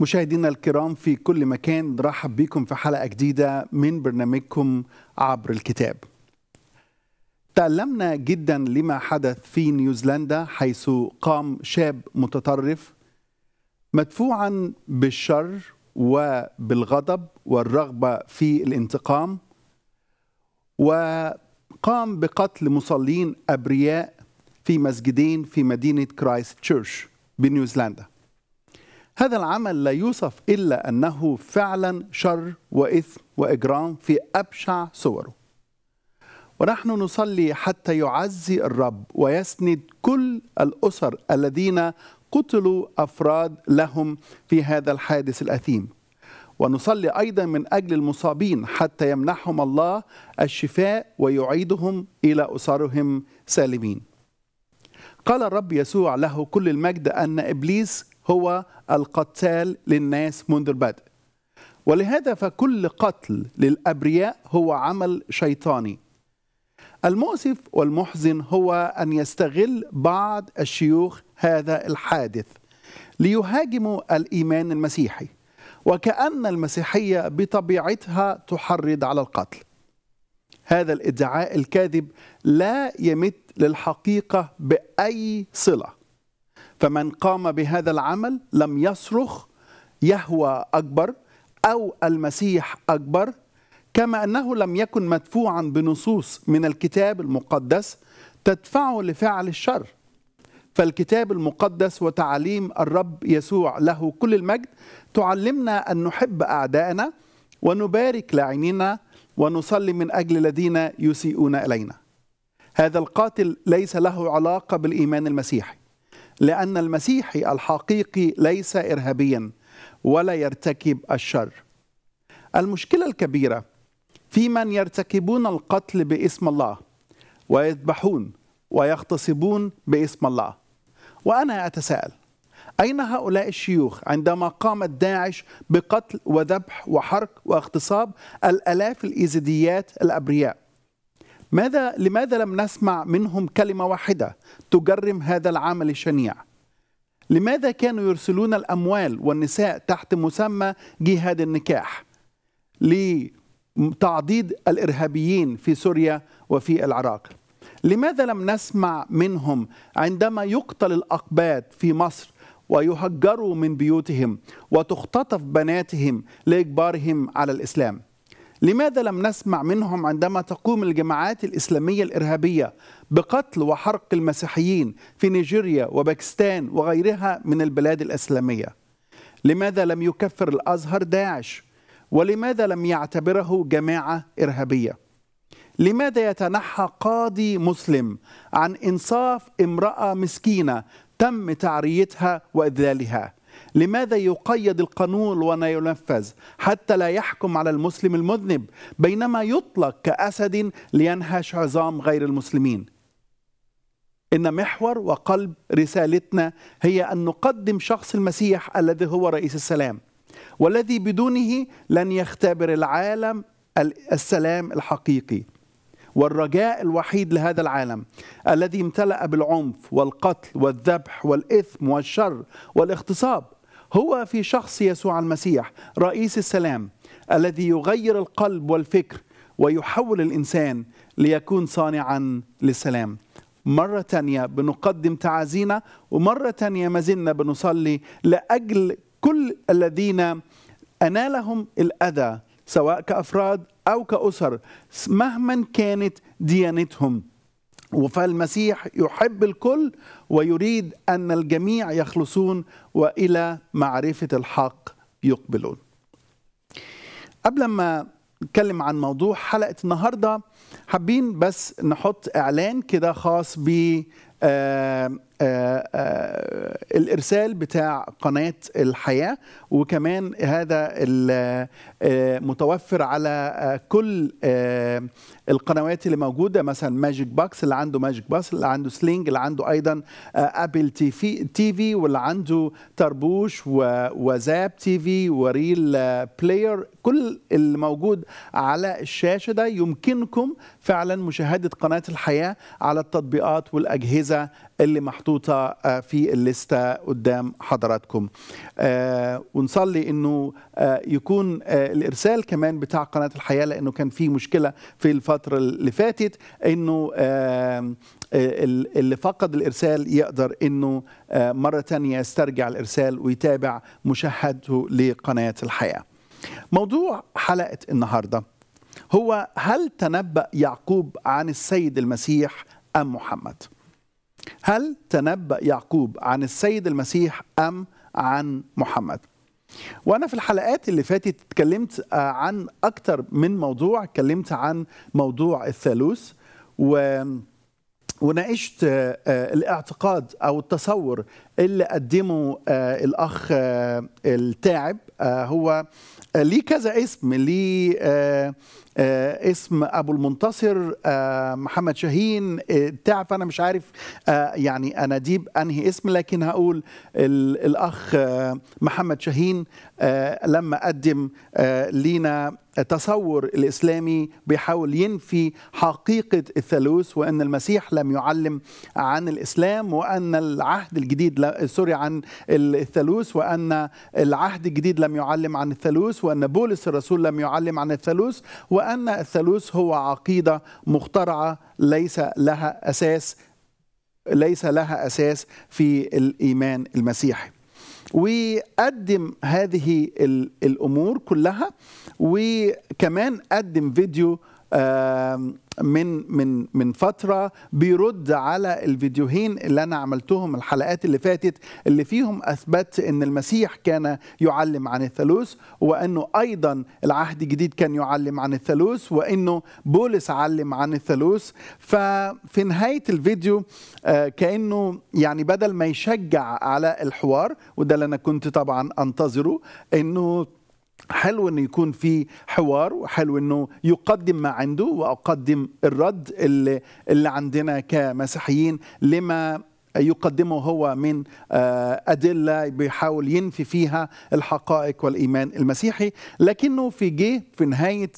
مشاهدينا الكرام في كل مكان برحب بكم في حلقة جديدة من برنامجكم عبر الكتاب تألمنا جدا لما حدث في نيوزيلندا حيث قام شاب متطرف مدفوعا بالشر وبالغضب والرغبة في الانتقام وقام بقتل مصلين أبرياء في مسجدين في مدينة كرايست تشيرش بنيوزيلندا هذا العمل لا يوصف إلا أنه فعلا شر وإثم وإجرام في أبشع صوره ونحن نصلي حتى يعزي الرب ويسند كل الأسر الذين قتلوا أفراد لهم في هذا الحادث الأثيم ونصلي أيضا من أجل المصابين حتى يمنحهم الله الشفاء ويعيدهم إلى أسرهم سالمين قال الرب يسوع له كل المجد أن إبليس هو القتال للناس منذ البدء ولهذا فكل قتل للابرياء هو عمل شيطاني المؤسف والمحزن هو ان يستغل بعض الشيوخ هذا الحادث ليهاجموا الايمان المسيحي وكان المسيحيه بطبيعتها تحرض على القتل هذا الادعاء الكاذب لا يمت للحقيقه باي صله فمن قام بهذا العمل لم يصرخ يهوى أكبر أو المسيح أكبر كما أنه لم يكن مدفوعا بنصوص من الكتاب المقدس تدفعه لفعل الشر فالكتاب المقدس وتعاليم الرب يسوع له كل المجد تعلمنا أن نحب اعدائنا ونبارك لاعينينا ونصلي من أجل الذين يسيئون إلينا هذا القاتل ليس له علاقة بالإيمان المسيحي لأن المسيحي الحقيقي ليس إرهابيا ولا يرتكب الشر المشكلة الكبيرة في من يرتكبون القتل باسم الله ويذبحون ويغتصبون باسم الله وأنا أتساءل أين هؤلاء الشيوخ عندما قامت داعش بقتل وذبح وحرق واغتصاب الألاف الإيزيديات الأبرياء ماذا لماذا لم نسمع منهم كلمة واحدة تجرم هذا العمل الشنيع؟ لماذا كانوا يرسلون الأموال والنساء تحت مسمى جهاد النكاح لتعضيد الإرهابيين في سوريا وفي العراق؟ لماذا لم نسمع منهم عندما يقتل الأقباط في مصر ويهجروا من بيوتهم وتختطف بناتهم لإجبارهم على الإسلام؟ لماذا لم نسمع منهم عندما تقوم الجماعات الإسلامية الإرهابية بقتل وحرق المسيحيين في نيجيريا وباكستان وغيرها من البلاد الإسلامية لماذا لم يكفر الأزهر داعش ولماذا لم يعتبره جماعة إرهابية لماذا يتنحى قاضي مسلم عن إنصاف امرأة مسكينة تم تعريتها وإذلالها لماذا يقيد القانون ولا ينفذ حتى لا يحكم على المسلم المذنب بينما يطلق كأسد لينهش عظام غير المسلمين إن محور وقلب رسالتنا هي أن نقدم شخص المسيح الذي هو رئيس السلام والذي بدونه لن يختبر العالم السلام الحقيقي والرجاء الوحيد لهذا العالم الذي امتلأ بالعنف والقتل والذبح والإثم والشر والاغتصاب هو في شخص يسوع المسيح رئيس السلام الذي يغير القلب والفكر ويحول الانسان ليكون صانعا للسلام. مرة تانية بنقدم تعازينا ومرة تانية ما زلنا بنصلي لأجل كل الذين أنالهم الأذى سواء كأفراد أو كأسر مهما كانت ديانتهم وفالمسيح يحب الكل ويريد أن الجميع يخلصون والى معرفه الحق يقبلون قبل ما نتكلم عن موضوع حلقه النهارده حابين بس نحط اعلان كده خاص ب آه، آه، آه، الارسال بتاع قناه الحياه وكمان هذا آه، متوفر على كل القنوات اللي موجوده مثلا ماجيك بوكس اللي عنده ماجيك بوكس اللي عنده سلينج اللي عنده ايضا ابل تي في تي في واللي عنده طربوش وزاب تي في وريل بلاير كل اللي موجود على الشاشه ده يمكنكم فعلا مشاهده قناه الحياه على التطبيقات والاجهزه اللي محطوطه محطوطة آه، في الليستة قدام حضراتكم آه، ونصلي أنه آه، يكون الإرسال كمان بتاع قناة الحياة لأنه كان في مشكلة في الفترة اللي فاتت أنه اللي فقد الإرسال يقدر أنه مرة تانية يسترجع الإرسال ويتابع مشاهدته لقناة الحياة موضوع حلقة النهارده هو هل تنبأ يعقوب عن السيد المسيح أم محمد؟ هل تنبأ يعقوب عن السيد المسيح أم عن محمد؟ وانا في الحلقات اللي فاتت اتكلمت آه، عن اكتر من موضوع اتكلمت عن موضوع الثالوث و وناقشت آه، آه، الاعتقاد او التصور اللي قدمه الاخ التاعب هو ليه كذا اسم ليه آه، اسم ابو المنتصر آه، محمد شاهين بتاع آه، فانا مش عارف يعني اناديب انهي اسم لكن هقول الاخ محمد شاهين لما قدم لينا تصور الاسلامي بيحاول ينفي حقيقه الثالوث وان المسيح لم يعلم عن الاسلام وان العهد الجديد سوري عن الثالوث وان العهد الجديد لم يعلم عن الثالوث وان بولس الرسول لم يعلم عن الثالوث وأن الثالوث هو عقيدة مخترعة ليس لها أساس ليس لها أساس في الإيمان المسيحي وقدم هذه الأمور كلها وكمان قدم فيديو من من من فتره بيرد على الفيديوهين اللي انا عملتهم الحلقات اللي فاتت اللي فيهم اثبت ان المسيح كان يعلم عن الثالوث وانه ايضا العهد الجديد كان يعلم عن الثالوث وانه بولس علم عن الثالوث ففي نهايه الفيديو آه، كانه يعني بدل ما يشجع على الحوار وده اللي انا كنت طبعا انتظره انه حلو انه يكون في حوار وحلو انه يقدم ما عنده واقدم الرد اللي, اللي عندنا كمسيحيين لما يقدمه هو من آه، أدلة بيحاول ينفي فيها الحقائق والإيمان المسيحي لكنه في جه في نهاية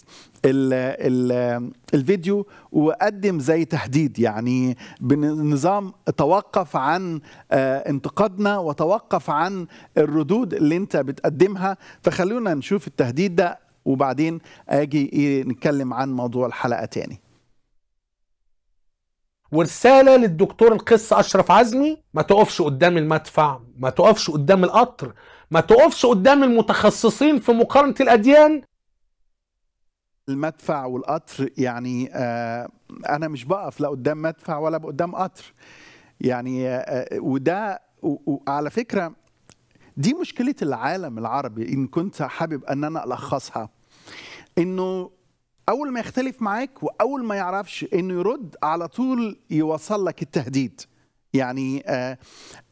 ال الـ الفيديو وقدم زي تهديد يعني بنظام توقف عن آه، انتقادنا وتوقف عن الردود اللي انت بتقدمها فخلونا نشوف التهديد ده وبعدين اجي إيه نتكلم عن موضوع الحلقه تاني ورساله للدكتور القس اشرف عزمي ما تقفش قدام المدفع ما تقفش قدام القطر ما تقفش قدام المتخصصين في مقارنه الاديان المدفع والقطر يعني آه، انا مش بقف لا قدام مدفع ولا قدام قطر يعني آه، آه، وده وعلى فكره دي مشكله العالم العربي ان كنت حابب ان انا الخصها انه اول ما يختلف معاك واول ما يعرفش انه يرد على طول يوصل لك التهديد يعني آه،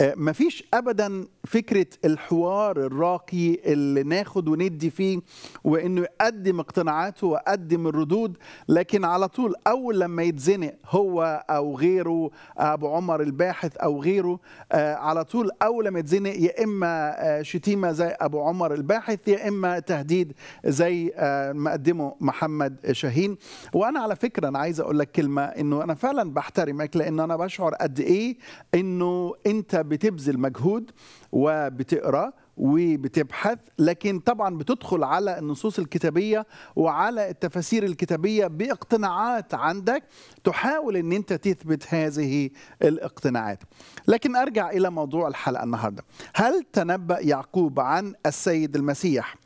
آه، ما فيش ابدا فكره الحوار الراقي اللي ناخد وندي فيه وانه يقدم اقتناعاته ويقدم الردود لكن على طول اول لما يتزنق هو او غيره ابو عمر الباحث او غيره آه، على طول اول لما يتزنق يا اما شتيمه زي ابو عمر الباحث يا اما تهديد زي ما قدمه محمد شاهين وانا على فكره انا عايز اقول لك كلمه انه انا فعلا بحترمك لان انا بشعر قد ايه انه انت بتبذل مجهود وبتقرا وبتبحث لكن طبعا بتدخل على النصوص الكتابية وعلى التفاسير الكتابية باقتناعات عندك تحاول ان انت تثبت هذه الاقتناعات لكن ارجع الى موضوع الحلقة النهاردة هل تنبأ يعقوب عن السيد المسيح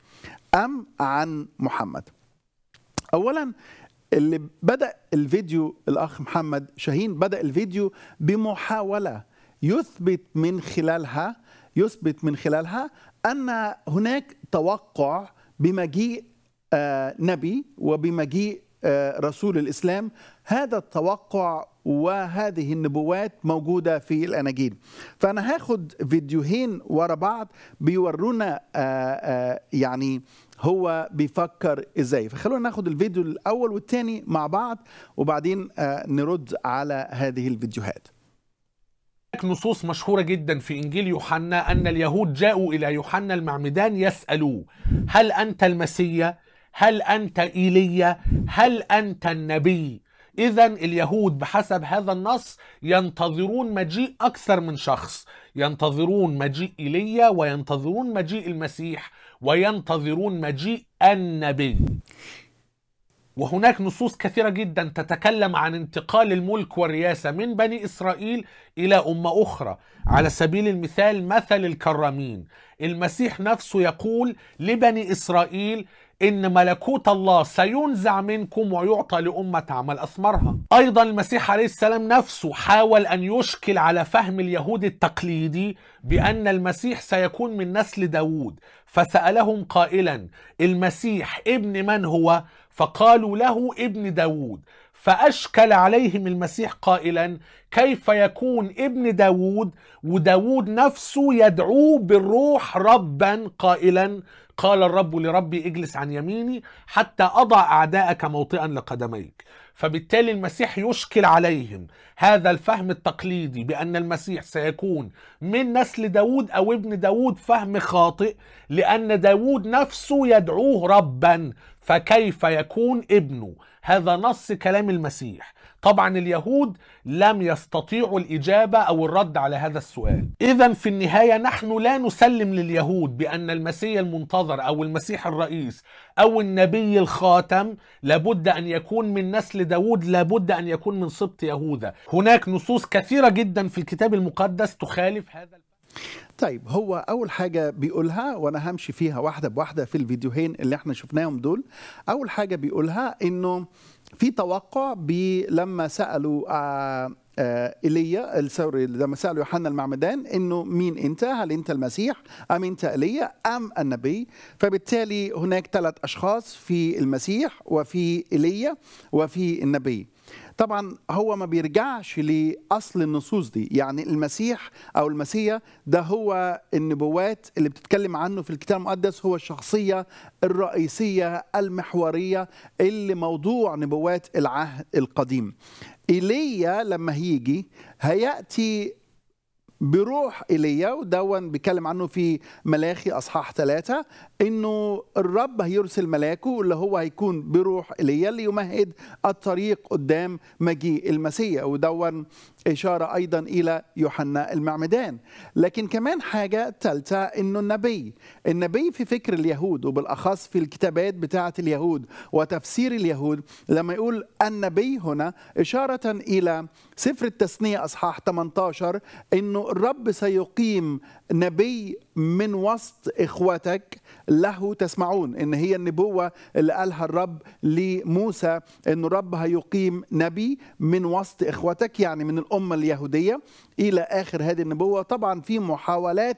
ام عن محمد اولا اللي بدا الفيديو الاخ محمد شاهين بدا الفيديو بمحاوله يثبت من خلالها يثبت من خلالها ان هناك توقع بمجيء آه، نبي وبمجيء آه، رسول الاسلام هذا التوقع وهذه النبوات موجوده في الاناجيل فانا هاخد فيديوهين ورا بعض بيورونا آه، يعني هو بيفكر ازاي فخلونا ناخد الفيديو الاول والثاني مع بعض وبعدين آه، نرد على هذه الفيديوهات نصوص مشهورة جدا في إنجيل يوحنا أن اليهود جاءوا إلى يوحنا المعمدان يسألوه هل أنت المسيا؟ هل أنت إيليا؟ هل أنت النبي؟ إذا اليهود بحسب هذا النص ينتظرون مجيء أكثر من شخص ينتظرون مجيء إيليا وينتظرون مجيء المسيح وينتظرون مجيء النبي وهناك نصوص كثيرة جدا تتكلم عن انتقال الملك والرياسة من بني إسرائيل إلى أمة أخرى على سبيل المثال مثل الكرامين المسيح نفسه يقول لبني إسرائيل ان ملكوت الله سينزع منكم ويعطى لامه تعمل اثمارها ايضا المسيح عليه السلام نفسه حاول ان يشكل على فهم اليهود التقليدي بان المسيح سيكون من نسل داوود فسالهم قائلا المسيح ابن من هو فقالوا له ابن داوود فأشكل عليهم المسيح قائلا كيف يكون ابن داود وداود نفسه يدعوه بالروح ربا قائلا قال الرب لربي اجلس عن يميني حتى أضع أعداءك موطئا لقدميك فبالتالي المسيح يشكل عليهم هذا الفهم التقليدي بأن المسيح سيكون من نسل داود أو ابن داود فهم خاطئ لأن داود نفسه يدعوه ربا فكيف يكون ابنه هذا نص كلام المسيح طبعا اليهود لم يستطيعوا الإجابة أو الرد على هذا السؤال إذا في النهاية نحن لا نسلم لليهود بأن المسيح المنتظر أو المسيح الرئيس أو النبي الخاتم لابد أن يكون من نسل داود لابد أن يكون من سبط يهوذا هناك نصوص كثيرة جدا في الكتاب المقدس تخالف هذا طيب هو اول حاجه بيقولها وانا همشي فيها واحده بواحده في الفيديوهين اللي احنا شفناهم دول اول حاجه بيقولها انه في توقع لما سالوا آآ آه، آه، ايليا سوري لما سالوا يوحنا المعمدان انه مين انت؟ هل انت المسيح؟ ام انت ايليا؟ ام النبي؟ فبالتالي هناك ثلاث اشخاص في المسيح وفي ايليا وفي النبي. طبعا هو ما بيرجعش لاصل النصوص دي يعني المسيح او المسيا ده هو النبوات اللي بتتكلم عنه في الكتاب المقدس هو الشخصيه الرئيسيه المحوريه اللي موضوع نبوات العهد القديم ايليا لما هيجي هياتي بروح إليه ودون بيتكلم عنه في ملاخي أصحاح ثلاثة إنه الرب هيرسل ملاكه اللي هو هيكون بروح إليه ليمهد الطريق قدام مجيء المسيح ودون إشارة أيضا إلى يوحنا المعمدان لكن كمان حاجة ثالثة إنه النبي النبي في فكر اليهود وبالأخص في الكتابات بتاعة اليهود وتفسير اليهود لما يقول النبي هنا إشارة إلى سفر التثنية أصحاح 18 إنه الرب سيقيم نبي من وسط اخوتك له تسمعون ان هي النبوه اللي قالها الرب لموسى انه الرب هيقيم نبي من وسط اخوتك يعني من الامه اليهوديه الى اخر هذه النبوه طبعا في محاولات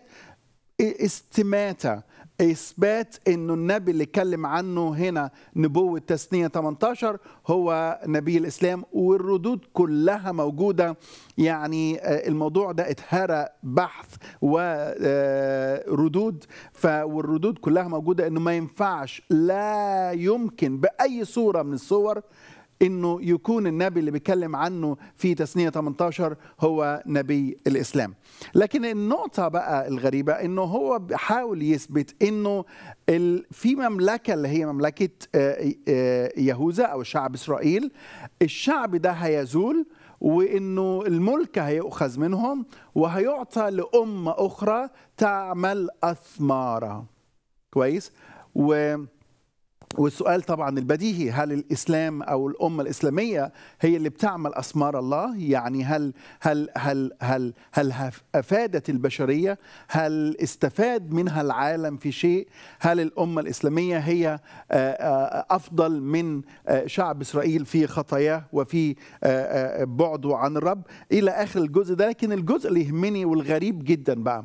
استماته اثبات انه النبي اللي اتكلم عنه هنا نبوه تسنيه 18 هو نبي الاسلام والردود كلها موجوده يعني آه، الموضوع ده اتهرى بحث وردود آه، والردود كلها موجوده انه ما ينفعش لا يمكن باي صوره من الصور انه يكون النبي اللي بيتكلم عنه في تسنيه 18 هو نبي الاسلام لكن النقطه بقى الغريبه انه هو بيحاول يثبت انه في مملكه اللي هي مملكه آه، آه، يهوذا او شعب اسرائيل الشعب ده هيزول وانه الملك هيؤخذ منهم وهيعطى لامه اخرى تعمل اثماره كويس و والسؤال طبعا البديهي هل الاسلام او الامه الاسلاميه هي اللي بتعمل اسمار الله يعني هل هل هل هل هل, هل افادت البشريه هل استفاد منها العالم في شيء هل الامه الاسلاميه هي آه، آه، افضل من آه، شعب اسرائيل في خطاياه وفي بعده عن الرب الى اخر الجزء ده لكن الجزء اللي يهمني والغريب جدا بقى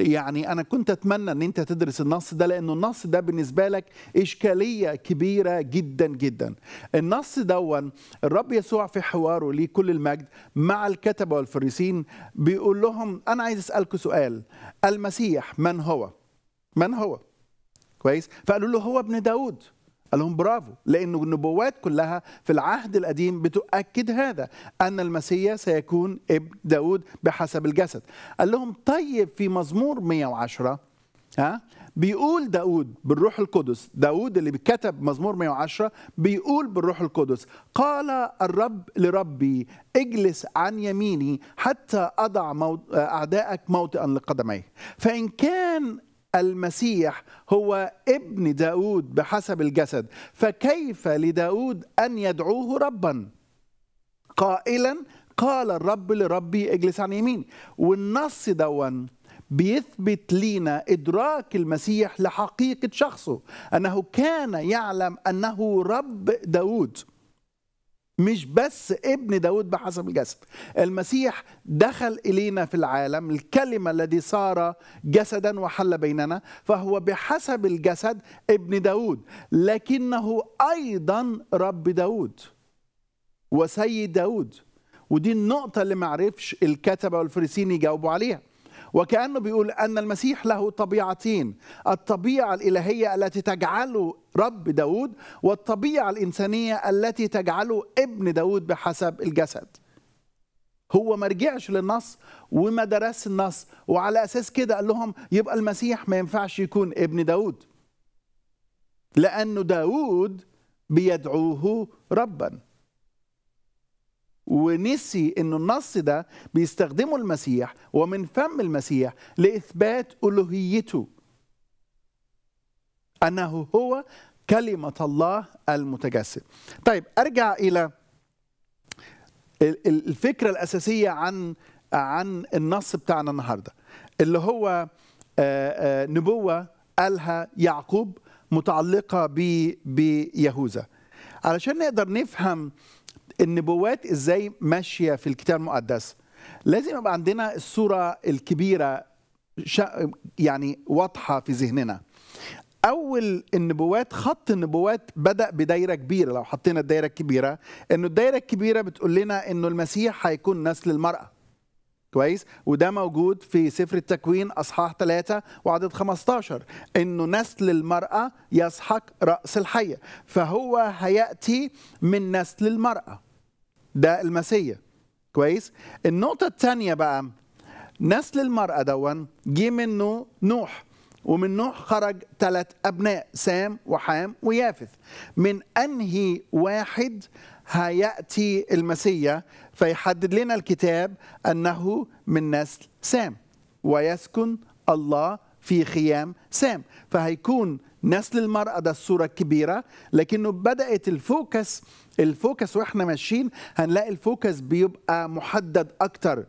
يعني انا كنت اتمنى ان انت تدرس النص ده لانه النص ده بالنسبه لك اشكاليه كبيره جدا جدا النص دون الرب يسوع في حواره ليه كل المجد مع الكتبه والفريسين بيقول لهم انا عايز اسالكم سؤال المسيح من هو من هو كويس فقالوا له هو ابن داود قال لهم برافو لأنه النبوات كلها في العهد القديم بتؤكد هذا أن المسيا سيكون ابن داود بحسب الجسد قال لهم طيب في مزمور 110 ها بيقول داود بالروح القدس داود اللي كتب مزمور 110 بيقول بالروح القدس قال الرب لربي اجلس عن يميني حتى أضع أعدائك موطئا لقدميه فإن كان المسيح هو ابن داود بحسب الجسد فكيف لداود أن يدعوه ربا قائلا قال الرب لربي اجلس عن يميني والنص دون بيثبت لينا إدراك المسيح لحقيقة شخصه أنه كان يعلم أنه رب داود مش بس ابن داود بحسب الجسد المسيح دخل إلينا في العالم الكلمة الذي صار جسدا وحل بيننا فهو بحسب الجسد ابن داود لكنه أيضا رب داود وسيد داود ودي النقطة اللي معرفش الكتبة والفريسين يجاوبوا عليها وكأنه بيقول أن المسيح له طبيعتين الطبيعة الإلهية التي تجعله رب داود والطبيعة الإنسانية التي تجعله ابن داود بحسب الجسد هو ما رجعش للنص وما درس النص وعلى أساس كده قال لهم يبقى المسيح ما ينفعش يكون ابن داود لأنه داود بيدعوه رباً ونسي ان النص ده بيستخدمه المسيح ومن فم المسيح لاثبات الوهيته انه هو كلمه الله المتجسد طيب ارجع الى الفكره الاساسيه عن عن النص بتاعنا النهارده اللي هو آه، آه، نبوه قالها يعقوب متعلقه بيهوذا علشان نقدر نفهم النبوات ازاي ماشيه في الكتاب المقدس لازم يبقى عندنا الصوره الكبيره يعني واضحه في ذهننا اول النبوات خط النبوات بدا بدايره كبيره لو حطينا الدايره الكبيره انه الدايره الكبيره بتقول لنا انه المسيح هيكون نسل المراه كويس وده موجود في سفر التكوين اصحاح 3 وعدد 15 انه نسل المراه يسحق راس الحيه فهو هياتي من نسل المراه ده المسيا كويس النقطه الثانيه بقى نسل المرأة دون جه منه نوح ومن نوح خرج ثلاث أبناء سام وحام ويافث من أنهي واحد هيأتي المسيا فيحدد لنا الكتاب أنه من نسل سام ويسكن الله في خيام سام فهيكون نسل المرأة ده الصورة الكبيرة لكنه بدأت الفوكس الفوكس واحنا ماشيين هنلاقي الفوكس بيبقى محدد أكتر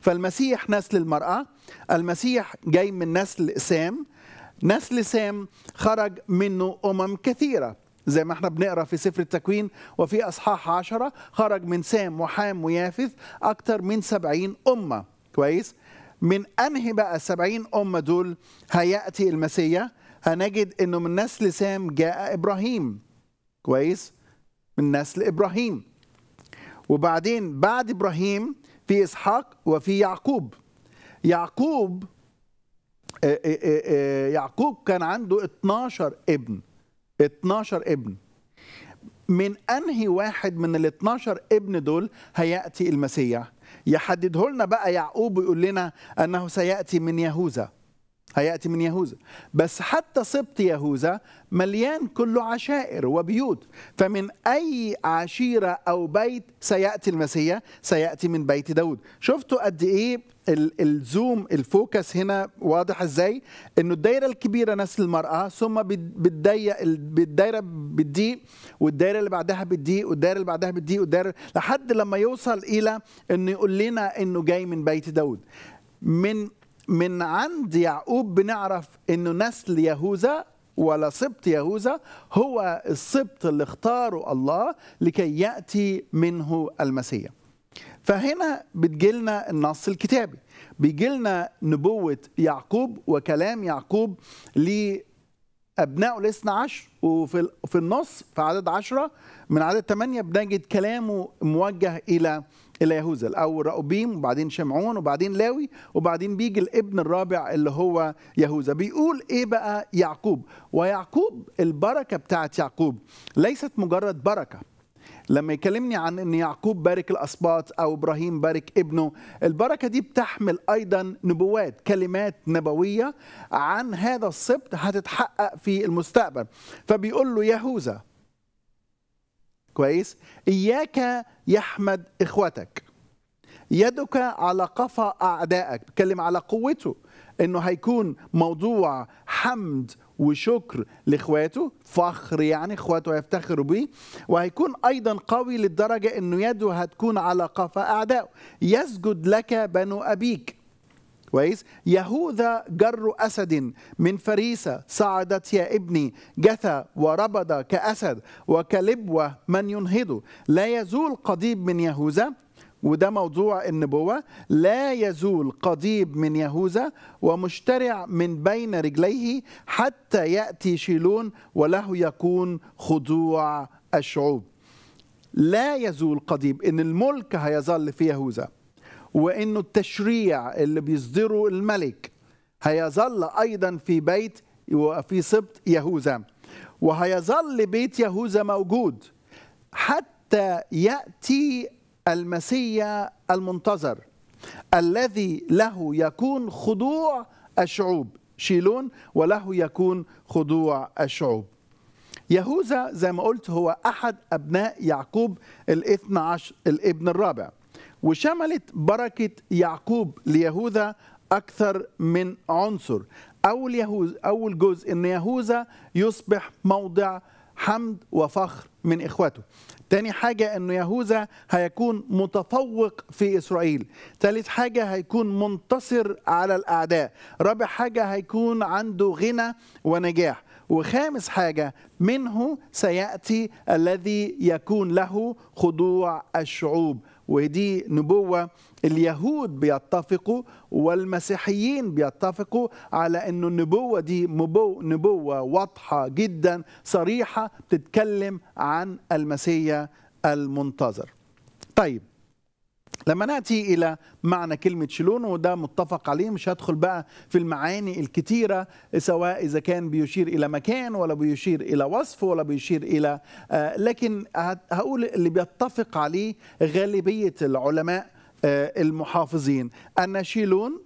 فالمسيح نسل المرأة المسيح جاي من نسل سام نسل سام خرج منه أمم كثيرة زي ما احنا بنقرا في سفر التكوين وفي اصحاح عشرة خرج من سام وحام ويافث اكتر من سبعين امه كويس من انهي بقى السبعين امه دول هياتي المسيح هنجد انه من نسل سام جاء ابراهيم كويس من نسل ابراهيم وبعدين بعد ابراهيم في اسحاق وفي يعقوب يعقوب آه، آه، آه، يعقوب كان عنده 12 ابن 12 ابن من انهي واحد من ال 12 ابن دول هياتي المسيح يحدده لنا بقى يعقوب ويقول لنا انه سياتي من يهوذا هيأتي من يهوذا بس حتى سبط يهوذا مليان كله عشائر وبيوت فمن أي عشيرة أو بيت سيأتي المسيح سيأتي من بيت داود شفتوا قد إيه الزوم الفوكس هنا واضح ازاي انه الدايره الكبيره نسل المراه ثم بتضيق الدايره بتضيق والدايره اللي بعدها بتضيق والدايره اللي بعدها بتضيق والدايره لحد لما يوصل الى انه يقول لنا انه جاي من بيت داود من من عند يعقوب بنعرف انه نسل يهوذا ولا سبط يهوذا هو السبط اللي اختاره الله لكي ياتي منه المسيح فهنا بتجيلنا النص الكتابي بيجيلنا نبوة يعقوب وكلام يعقوب لأبنائه الاثنى عشر وفي في النص في عدد عشرة من عدد ثمانية بنجد كلامه موجه إلى الى يهوذا الاول راوبيم وبعدين شمعون وبعدين لاوي وبعدين بيجي الابن الرابع اللي هو يهوذا بيقول ايه بقى يعقوب ويعقوب البركه بتاعت يعقوب ليست مجرد بركه لما يكلمني عن ان يعقوب بارك الاسباط او ابراهيم بارك ابنه البركه دي بتحمل ايضا نبوات كلمات نبويه عن هذا السبط هتتحقق في المستقبل فبيقول له يهوذا كويس اياك يحمد اخوتك يدك على قفا اعدائك بتكلم على قوته انه هيكون موضوع حمد وشكر لاخواته فخر يعني اخواته يفتخروا بيه وهيكون ايضا قوي للدرجه انه يده هتكون على قفا اعدائه يسجد لك بنو ابيك كويس يهوذا جر أسد من فريسة صعدت يا ابني جثى وربض كأسد وكلبوة من ينهضه لا يزول قضيب من يهوذا وده موضوع النبوة لا يزول قضيب من يهوذا ومشترع من بين رجليه حتى يأتي شيلون وله يكون خضوع الشعوب لا يزول قضيب ان الملك هيظل في يهوذا وانه التشريع اللي بيصدره الملك هيظل ايضا في بيت وفي سبط يهوذا وهيظل بيت يهوذا موجود حتى ياتي المسيا المنتظر الذي له يكون خضوع الشعوب شيلون وله يكون خضوع الشعوب يهوذا زي ما قلت هو احد ابناء يعقوب الاثنى عشر الابن الرابع وشملت بركة يعقوب ليهوذا أكثر من عنصر أول, يهوز أول جزء أن يهوذا يصبح موضع حمد وفخر من إخوته تاني حاجة أنه يهوذا هيكون متفوق في إسرائيل ثالث حاجة هيكون منتصر على الأعداء رابع حاجة هيكون عنده غنى ونجاح وخامس حاجة منه سيأتي الذي يكون له خضوع الشعوب ودي نبوة اليهود بيتفقوا والمسيحيين بيتفقوا على أن النبوة دي نبوة واضحة جدا صريحة بتتكلم عن المسيح المنتظر طيب لما ناتي الى معنى كلمه شلون وده متفق عليه مش هدخل بقى في المعاني الكتيره سواء اذا كان بيشير الى مكان ولا بيشير الى وصف ولا بيشير الى آه لكن هقول اللي بيتفق عليه غالبيه العلماء آه المحافظين ان شيلون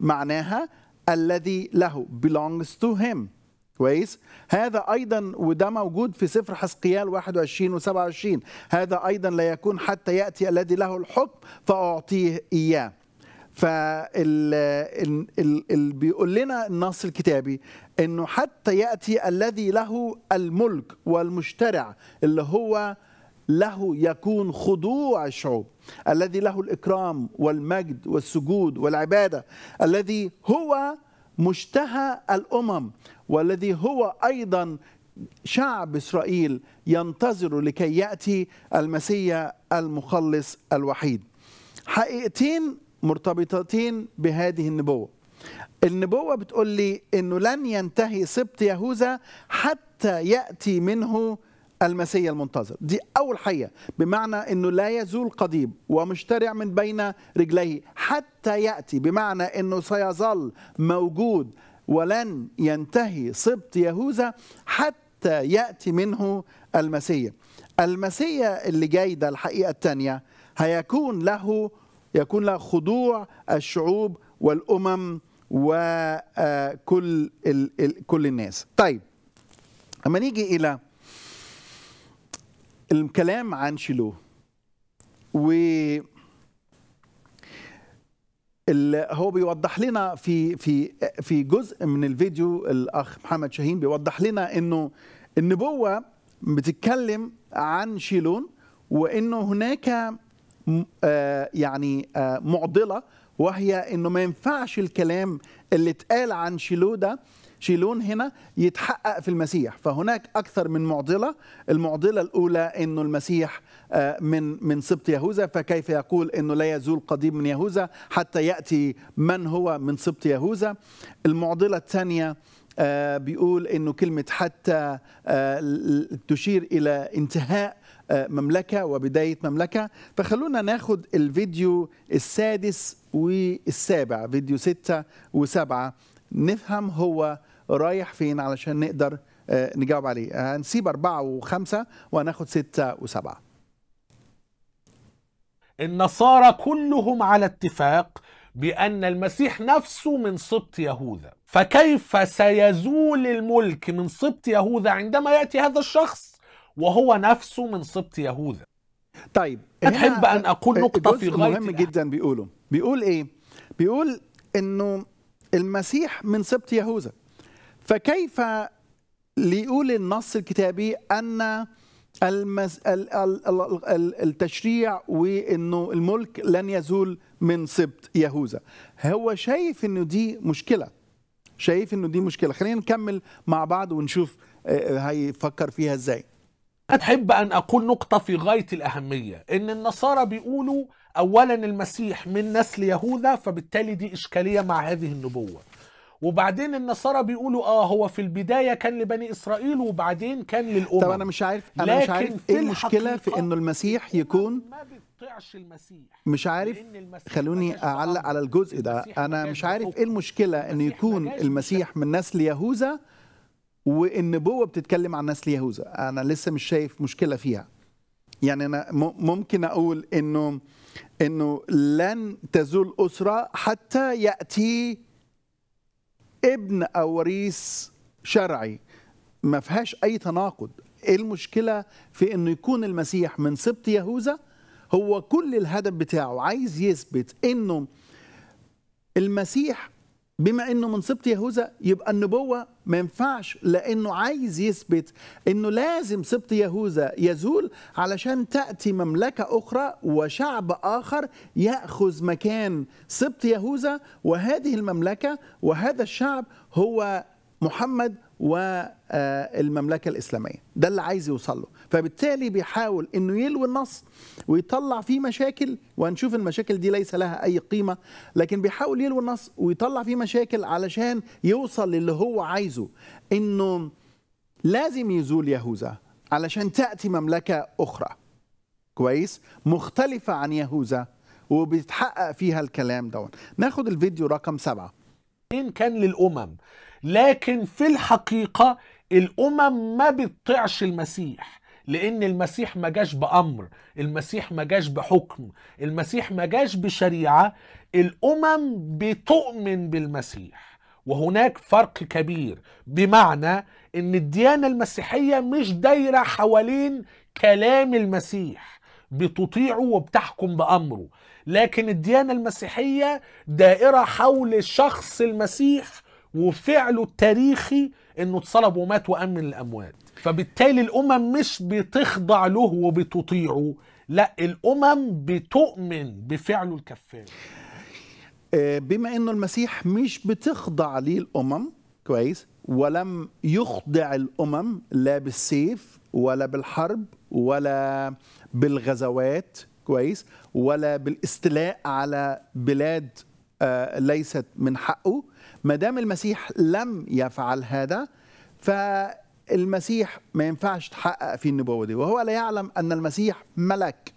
معناها الذي له belongs to him كويس هذا ايضا وده موجود في سفر حزقيال 21 و27 هذا ايضا لا يكون حتى ياتي الذي له الحكم فاعطيه اياه فال بيقول لنا النص الكتابي انه حتى ياتي الذي له الملك والمشترع اللي هو له يكون خضوع الشعوب الذي له الاكرام والمجد والسجود والعباده الذي هو مشتهى الامم والذي هو أيضا شعب إسرائيل ينتظر لكي يأتي المسيا المخلص الوحيد حقيقتين مرتبطتين بهذه النبوة النبوة بتقول لي أنه لن ينتهي سبط يهوذا حتى يأتي منه المسيح المنتظر دي أول حقيقة بمعنى أنه لا يزول قضيب ومشترع من بين رجليه حتى يأتي بمعنى أنه سيظل موجود ولن ينتهي سبط يهوذا حتى ياتي منه المسيا المسيا اللي جاي ده الحقيقه الثانيه هيكون له يكون له خضوع الشعوب والامم وكل آه، كل الناس طيب اما نيجي الى الكلام عن شيلوه و هو بيوضح لنا في في في جزء من الفيديو الاخ محمد شاهين بيوضح لنا انه النبوه بتتكلم عن شيلون وانه هناك آه، يعني آه، معضله وهي انه ما ينفعش الكلام اللي اتقال عن شيلو ده شيلون هنا يتحقق في المسيح فهناك أكثر من معضلة المعضلة الأولى أنه المسيح آه، من من سبط يهوذا فكيف يقول أنه لا يزول قديم من يهوذا حتى يأتي من هو من سبط يهوذا المعضلة الثانية آه، بيقول أنه كلمة حتى آه، تشير إلى انتهاء مملكة وبداية مملكة فخلونا ناخد الفيديو السادس والسابع فيديو ستة وسبعة نفهم هو رايح فين علشان نقدر آه، نجاوب عليه آه، هنسيب أربعة وخمسة وناخد ستة وسبعة النصارى كلهم على اتفاق بأن المسيح نفسه من سبط يهوذا فكيف سيزول الملك من سبط يهوذا عندما يأتي هذا الشخص وهو نفسه من سبط يهوذا طيب أحب أن أقول آه، نقطة في غاية مهم جدا بيقوله بيقول إيه؟ بيقول إنه المسيح من سبط يهوذا فكيف ليقول النص الكتابي ان المس... التشريع وانه الملك لن يزول من سبط يهوذا هو شايف انه دي مشكله شايف انه دي مشكله خلينا نكمل مع بعض ونشوف آه، آه، هيفكر فيها ازاي أحب أن أقول نقطة في غاية الأهمية إن النصارى بيقولوا أولا المسيح من نسل يهوذا فبالتالي دي إشكالية مع هذه النبوة وبعدين النصارى بيقولوا اه هو في البدايه كان لبني اسرائيل وبعدين كان للامم طب انا مش عارف انا مش عارف ايه المشكله في انه المسيح يكون ما بيطيعش المسيح مش عارف المسيح خلوني اعلق على الجزء ده انا مش عارف ايه المشكله ان يكون المسيح من نسل يهوذا والنبوه بتتكلم عن نسل يهوذا انا لسه مش شايف مشكله فيها يعني انا ممكن اقول انه انه لن تزول اسره حتى ياتي ابن او وريث شرعي ما فيهاش اي تناقض ايه المشكله في انه يكون المسيح من سبط يهوذا هو كل الهدف بتاعه عايز يثبت انه المسيح بما انه من سبط يهوذا يبقى النبوه ما ينفعش لانه عايز يثبت انه لازم سبط يهوذا يزول علشان تاتي مملكه اخرى وشعب اخر ياخذ مكان سبط يهوذا وهذه المملكه وهذا الشعب هو محمد والمملكة الإسلامية ده اللي عايز يوصل له فبالتالي بيحاول أنه يلوي النص ويطلع فيه مشاكل وهنشوف المشاكل دي ليس لها أي قيمة لكن بيحاول يلوي النص ويطلع فيه مشاكل علشان يوصل للي هو عايزه أنه لازم يزول يهوذا علشان تأتي مملكة أخرى كويس مختلفة عن يهوذا وبيتحقق فيها الكلام دون ناخد الفيديو رقم سبعة إن كان للأمم لكن في الحقيقة الأمم ما بتطيعش المسيح لأن المسيح ما جاش بأمر المسيح ما جاش بحكم المسيح ما جاش بشريعة الأمم بتؤمن بالمسيح وهناك فرق كبير بمعنى ان الديانة المسيحية مش دايرة حوالين كلام المسيح بتطيعه وبتحكم بأمره لكن الديانة المسيحية دائرة حول شخص المسيح وفعله التاريخي انه اتصلب ومات وامن الاموات فبالتالي الامم مش بتخضع له وبتطيعه لا الامم بتؤمن بفعله الكفار آه، بما انه المسيح مش بتخضع ليه الامم كويس ولم يخضع الامم لا بالسيف ولا بالحرب ولا بالغزوات كويس ولا بالاستيلاء على بلاد آه، ليست من حقه ما دام المسيح لم يفعل هذا فالمسيح ما ينفعش تحقق فيه النبوة دي وهو لا يعلم أن المسيح ملك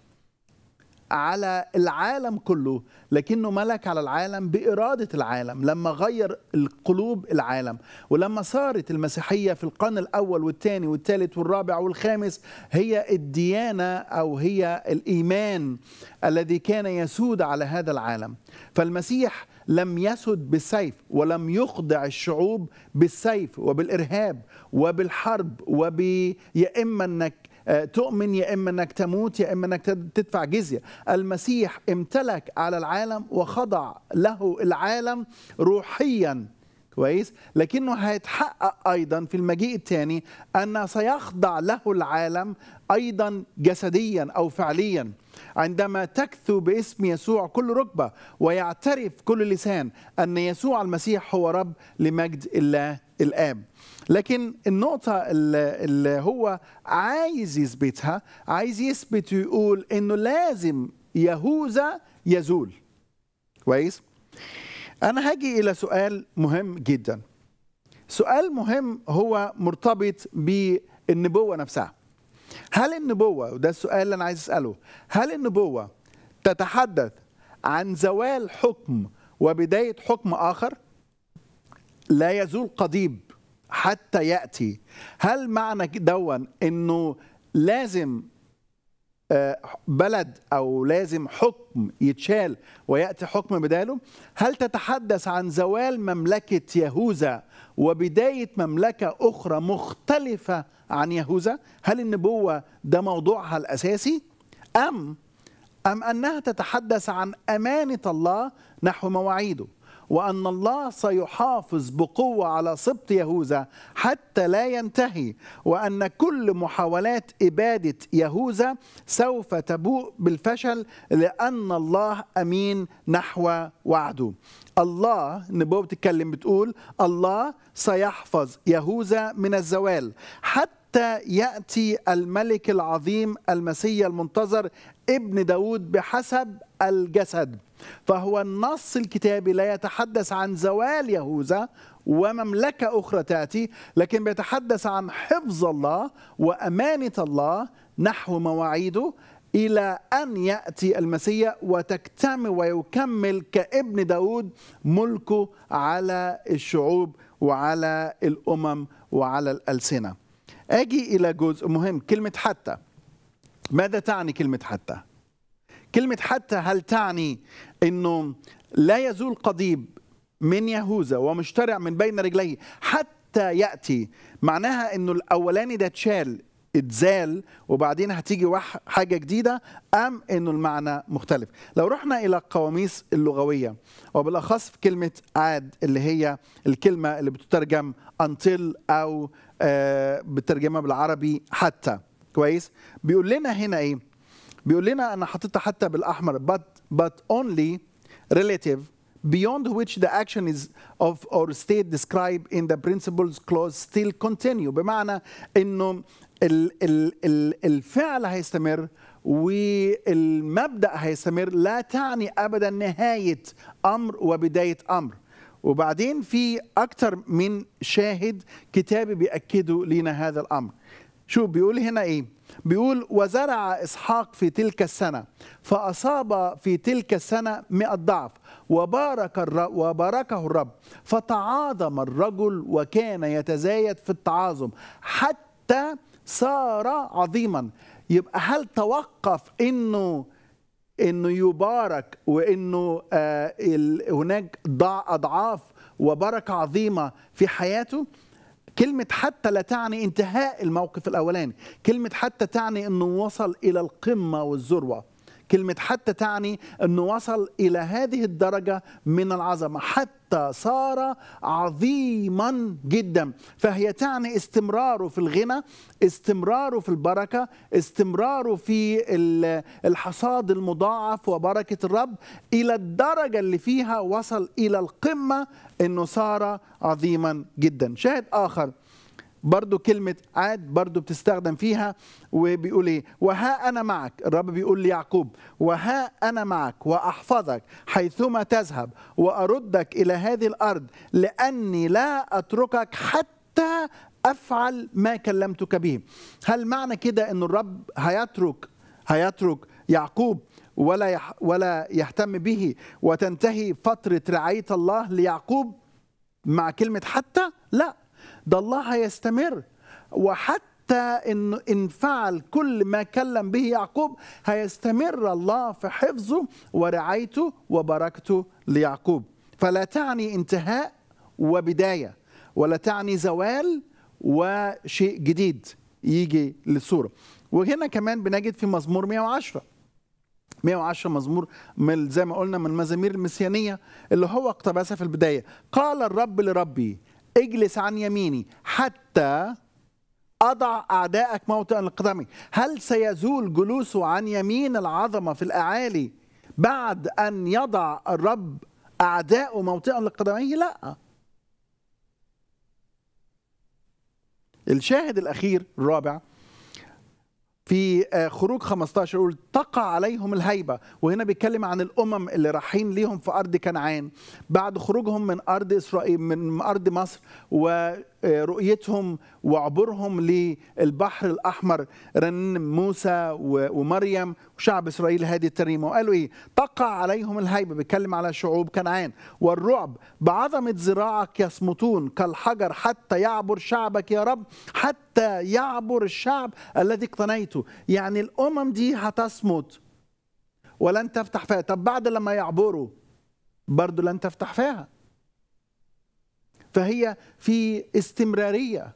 على العالم كله لكنه ملك على العالم بإرادة العالم لما غير القلوب العالم ولما صارت المسيحية في القرن الأول والثاني والثالث والرابع والخامس هي الديانة أو هي الإيمان الذي كان يسود على هذا العالم فالمسيح لم يسد بالسيف ولم يخضع الشعوب بالسيف وبالارهاب وبالحرب وب يا اما انك آه، تؤمن يا اما انك تموت يا اما انك تدفع جزيه المسيح امتلك على العالم وخضع له العالم روحيا كويس لكنه هيتحقق ايضا في المجيء الثاني ان سيخضع له العالم ايضا جسديا او فعليا عندما تكثو باسم يسوع كل ركبة ويعترف كل لسان أن يسوع المسيح هو رب لمجد الله الآب لكن النقطة اللي هو عايز يثبتها عايز يثبت ويقول أنه لازم يهوذا يزول كويس أنا هاجي إلى سؤال مهم جدا سؤال مهم هو مرتبط بالنبوة نفسها هل النبوه وده السؤال اللي انا عايز اساله هل النبوه تتحدث عن زوال حكم وبدايه حكم اخر لا يزول قضيب حتى ياتي هل معنى دوا انه لازم بلد او لازم حكم يتشال وياتي حكم بداله هل تتحدث عن زوال مملكه يهوذا وبدايه مملكه اخرى مختلفه عن يهوذا هل النبوه ده موضوعها الاساسي ام ام انها تتحدث عن امانه الله نحو مواعيده وأن الله سيحافظ بقوة على سبط يهوذا حتى لا ينتهي وأن كل محاولات إبادة يهوذا سوف تبوء بالفشل لأن الله أمين نحو وعده الله نبوة بتتكلم بتقول الله سيحفظ يهوذا من الزوال حتى حتى يأتي الملك العظيم المسيح المنتظر ابن داود بحسب الجسد فهو النص الكتابي لا يتحدث عن زوال يهوذا ومملكة أخرى تأتي لكن بيتحدث عن حفظ الله وأمانة الله نحو مواعيده إلى أن يأتي المسيح وتكتمل ويكمل كابن داود ملكه على الشعوب وعلى الأمم وعلى الألسنة أجي إلى جزء مهم كلمة حتى ماذا تعني كلمة حتى؟ كلمة حتى هل تعني أنه لا يزول قضيب من يهوذا ومشترع من بين رجليه حتى يأتي معناها أنه الأولاني ده اتشال اتزال وبعدين هتيجي حاجه جديده ام انه المعنى مختلف لو رحنا الى القواميس اللغويه وبالاخص في كلمه عاد اللي هي الكلمه اللي بتترجم until او آه، بترجمها بالعربي حتى كويس بيقول لنا هنا ايه بيقول لنا انا حاططها حتى بالاحمر but but only relative beyond which the action is of or state described in the principles clause still continue بمعنى انه ال ال ال الفعل هيستمر والمبدا هيستمر لا تعني ابدا نهايه امر وبدايه امر وبعدين في اكثر من شاهد كتابي بياكدوا لنا هذا الامر شوف بيقول هنا ايه بيقول وزرع إسحاق في تلك السنة فأصاب في تلك السنة مئة ضعف وبارك الرب وباركه الرب فتعاظم الرجل وكان يتزايد في التعاظم حتى صار عظيما يبقى هل توقف انه انه يبارك وانه آه هناك اضعاف وبركه عظيمه في حياته كلمة حتى لا تعني انتهاء الموقف الأولاني كلمة حتى تعني أنه وصل إلى القمة والذروة كلمة حتى تعني أنه وصل إلى هذه الدرجة من العظمة حتى صار عظيما جدا فهي تعني استمراره في الغنى استمراره في البركة استمراره في الحصاد المضاعف وبركة الرب إلى الدرجة اللي فيها وصل إلى القمة أنه صار عظيما جدا شاهد آخر برضو كلمة عاد برضو بتستخدم فيها وبيقول ايه وها أنا معك الرب بيقول ليعقوب وها أنا معك وأحفظك حيثما تذهب وأردك إلى هذه الأرض لأني لا أتركك حتى أفعل ما كلمتك به هل معنى كده أن الرب هيترك هيترك يعقوب ولا يح ولا يهتم به وتنتهي فترة رعاية الله ليعقوب مع كلمة حتى لا ده الله هيستمر وحتى إن, إن فعل كل ما كلم به يعقوب هيستمر الله في حفظه ورعايته وبركته ليعقوب فلا تعني انتهاء وبداية ولا تعني زوال وشيء جديد يجي للصورة وهنا كمان بنجد في مزمور 110 110 مزمور من زي ما قلنا من المزامير المسيانية اللي هو اقتبسها في البداية قال الرب لربي اجلس عن يميني حتى أضع أعدائك موطئا لقدمي هل سيزول جلوسه عن يمين العظمة في الأعالي بعد أن يضع الرب أعدائه موطئا لقدميه لا الشاهد الأخير الرابع في آه، خروج 15 يقول تقع عليهم الهيبة وهنا بيتكلم عن الأمم اللي رايحين ليهم في أرض كنعان بعد خروجهم من أرض إسرائيل من أرض مصر رؤيتهم وعبورهم للبحر الأحمر رن موسى ومريم وشعب إسرائيل هذه الترنيمة وقالوا إيه تقع عليهم الهيبة بيتكلم على شعوب كنعان والرعب بعظمة ذراعك يصمتون كالحجر حتى يعبر شعبك يا رب حتى يعبر الشعب الذي اقتنيته يعني الأمم دي هتصمت ولن تفتح فيها طب بعد لما يعبروا برضو لن تفتح فيها فهي في استمراريه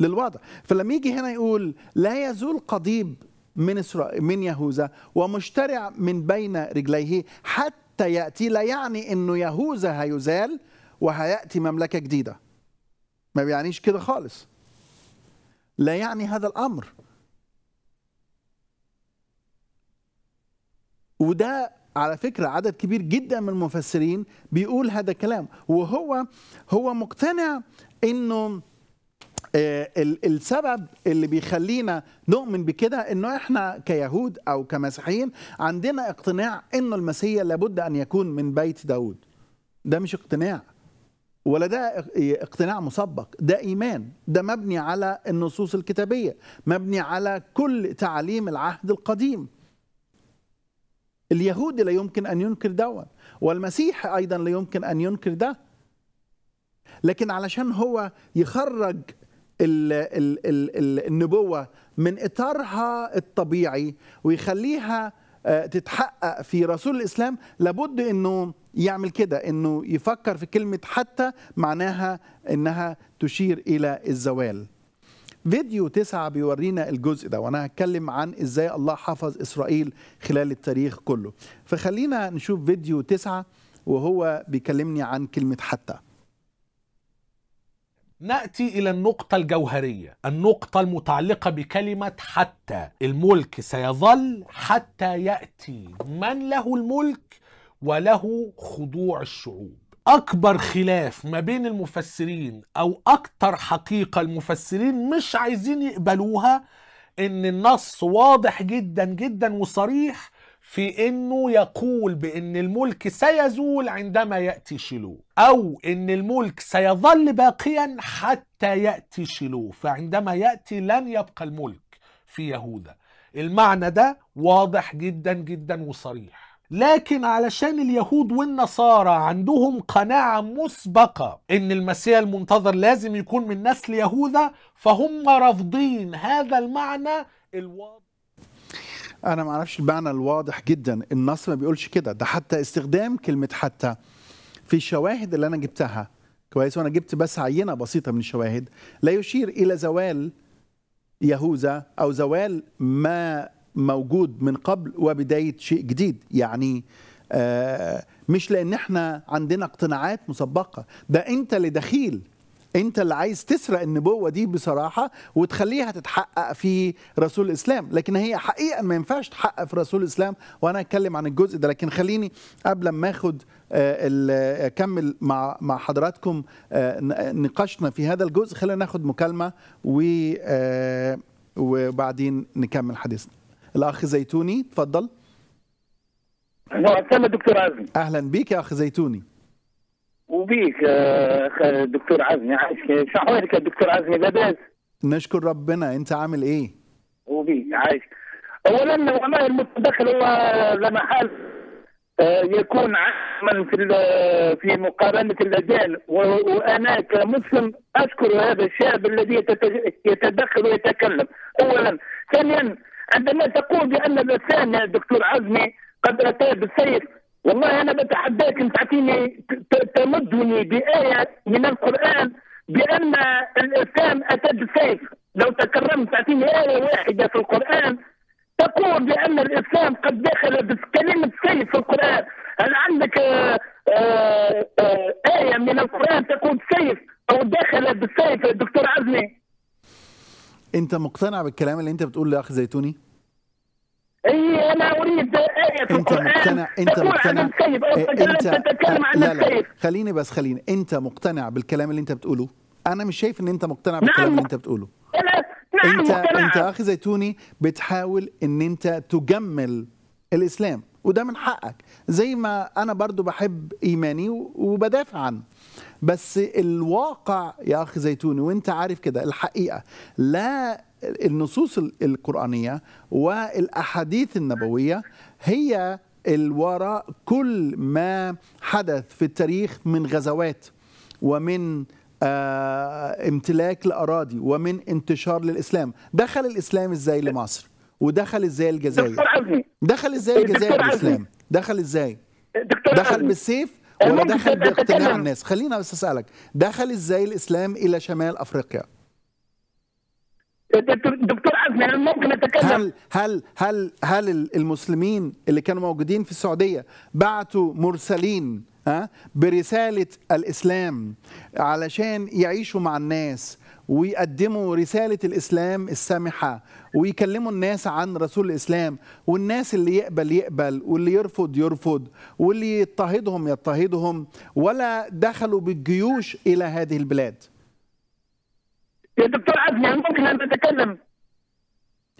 للوضع فلما يجي هنا يقول لا يزول قضيب من إسرائيل من يهوذا ومشترع من بين رجليه حتى ياتي لا يعني انه يهوذا هيزال وهياتي مملكه جديده ما بيعنيش كده خالص لا يعني هذا الامر وده على فكرة عدد كبير جدا من المفسرين بيقول هذا الكلام وهو هو مقتنع انه آه، السبب اللي بيخلينا نؤمن بكده انه احنا كيهود او كمسيحيين عندنا اقتناع انه المسيح لابد ان يكون من بيت داود ده مش اقتناع ولا ده اقتناع مسبق ده ايمان ده مبني على النصوص الكتابيه مبني على كل تعاليم العهد القديم اليهودي لا يمكن أن ينكر دون والمسيح أيضا لا يمكن أن ينكر ده لكن علشان هو يخرج النبوة من إطارها الطبيعي ويخليها آه، تتحقق في رسول الإسلام لابد أنه يعمل كده أنه يفكر في كلمة حتى معناها أنها تشير إلى الزوال فيديو تسعة بيورينا الجزء ده وأنا هتكلم عن إزاي الله حفظ إسرائيل خلال التاريخ كله فخلينا نشوف فيديو تسعة وهو بيكلمني عن كلمة حتى ناتي الى النقطه الجوهريه النقطه المتعلقه بكلمه حتى الملك سيظل حتى ياتي من له الملك وله خضوع الشعوب اكبر خلاف ما بين المفسرين او اكتر حقيقه المفسرين مش عايزين يقبلوها ان النص واضح جدا جدا وصريح في انه يقول بان الملك سيزول عندما ياتي شلو او ان الملك سيظل باقيا حتى ياتي شلو فعندما ياتي لن يبقى الملك في يهوذا المعنى ده واضح جدا جدا وصريح لكن علشان اليهود والنصارى عندهم قناعة مسبقة ان المسيح المنتظر لازم يكون من نسل يهوذا فهم رافضين هذا المعنى الواضح انا ما اعرفش المعنى الواضح جدا النص ما بيقولش كده ده حتى استخدام كلمة حتى في الشواهد اللي انا جبتها كويس وانا جبت بس عينة بسيطة من الشواهد لا يشير الى زوال يهوذا او زوال ما موجود من قبل وبدايه شيء جديد يعني آه، مش لان احنا عندنا اقتناعات مسبقه ده انت اللي دخيل انت اللي عايز تسرق النبوه دي بصراحه وتخليها تتحقق في رسول الاسلام لكن هي حقيقه ما ينفعش تتحقق في رسول الاسلام وانا اتكلم عن الجزء ده لكن خليني قبل ما اخد آه، اكمل مع مع حضراتكم آه، نقاشنا في هذا الجزء خلينا ناخد مكالمه و وبعدين نكمل حديثنا الاخ زيتوني تفضل نعم دكتور عزمي اهلا بك يا اخ زيتوني وبيك آه، دكتور عزمي عايش كيف احوالك يا دكتور عزمي لاباس نشكر ربنا انت عامل ايه وبيك عايش اولا والله المتدخل هو لا محال آه، يكون عاما في في مقارنه الاجيال وانا كمسلم اشكر هذا الشاب الذي يتدخل ويتكلم اولا ثانيا عندما تقول بان الانسان دكتور عزمي قد اتى بالسيف والله انا بتحداك ان تعطيني تمدني بايه من القران بان الاسلام اتى بالسيف لو تكرمت تعطيني ايه واحده في القران تقول بان الاسلام قد دخل بكلمه سيف في القران هل عندك آه، آه، آه، آية من القرآن تقول سيف أو دخل بالسيف دكتور عزمي انت مقتنع بالكلام اللي انت بتقوله لاخ زيتوني؟ اي انا اريد ايه في انت مقتنع انت مقتنع إيه، انت تتكلم عن لا لا خليني بس خليني انت مقتنع بالكلام اللي انت بتقوله انا مش شايف ان انت مقتنع نعم. بالكلام اللي انت بتقوله إيه، نعم انت انت اخي زيتوني بتحاول ان انت تجمل الاسلام وده من حقك زي ما انا برضو بحب ايماني وبدافع عنه بس الواقع يا اخي زيتوني وانت عارف كده الحقيقه لا النصوص القرانيه والاحاديث النبويه هي الوراء كل ما حدث في التاريخ من غزوات ومن آه امتلاك لاراضي ومن انتشار للاسلام دخل الاسلام ازاي لمصر ودخل ازاي الجزائر دخل ازاي الجزائر الاسلام دخل ازاي دخل بالسيف ولا دخل باقتناع الناس خلينا بس اسالك دخل ازاي الاسلام الى شمال افريقيا دكتور عزمي ممكن اتكلم هل هل هل هل المسلمين اللي كانوا موجودين في السعوديه بعتوا مرسلين آه، برسالة الإسلام علشان يعيشوا مع الناس ويقدموا رسالة الإسلام السامحة ويكلموا الناس عن رسول الإسلام والناس اللي يقبل يقبل واللي يرفض يرفض واللي يضطهدهم يضطهدهم ولا دخلوا بالجيوش إلى هذه البلاد يا دكتور عدنان ممكن أن أتكلم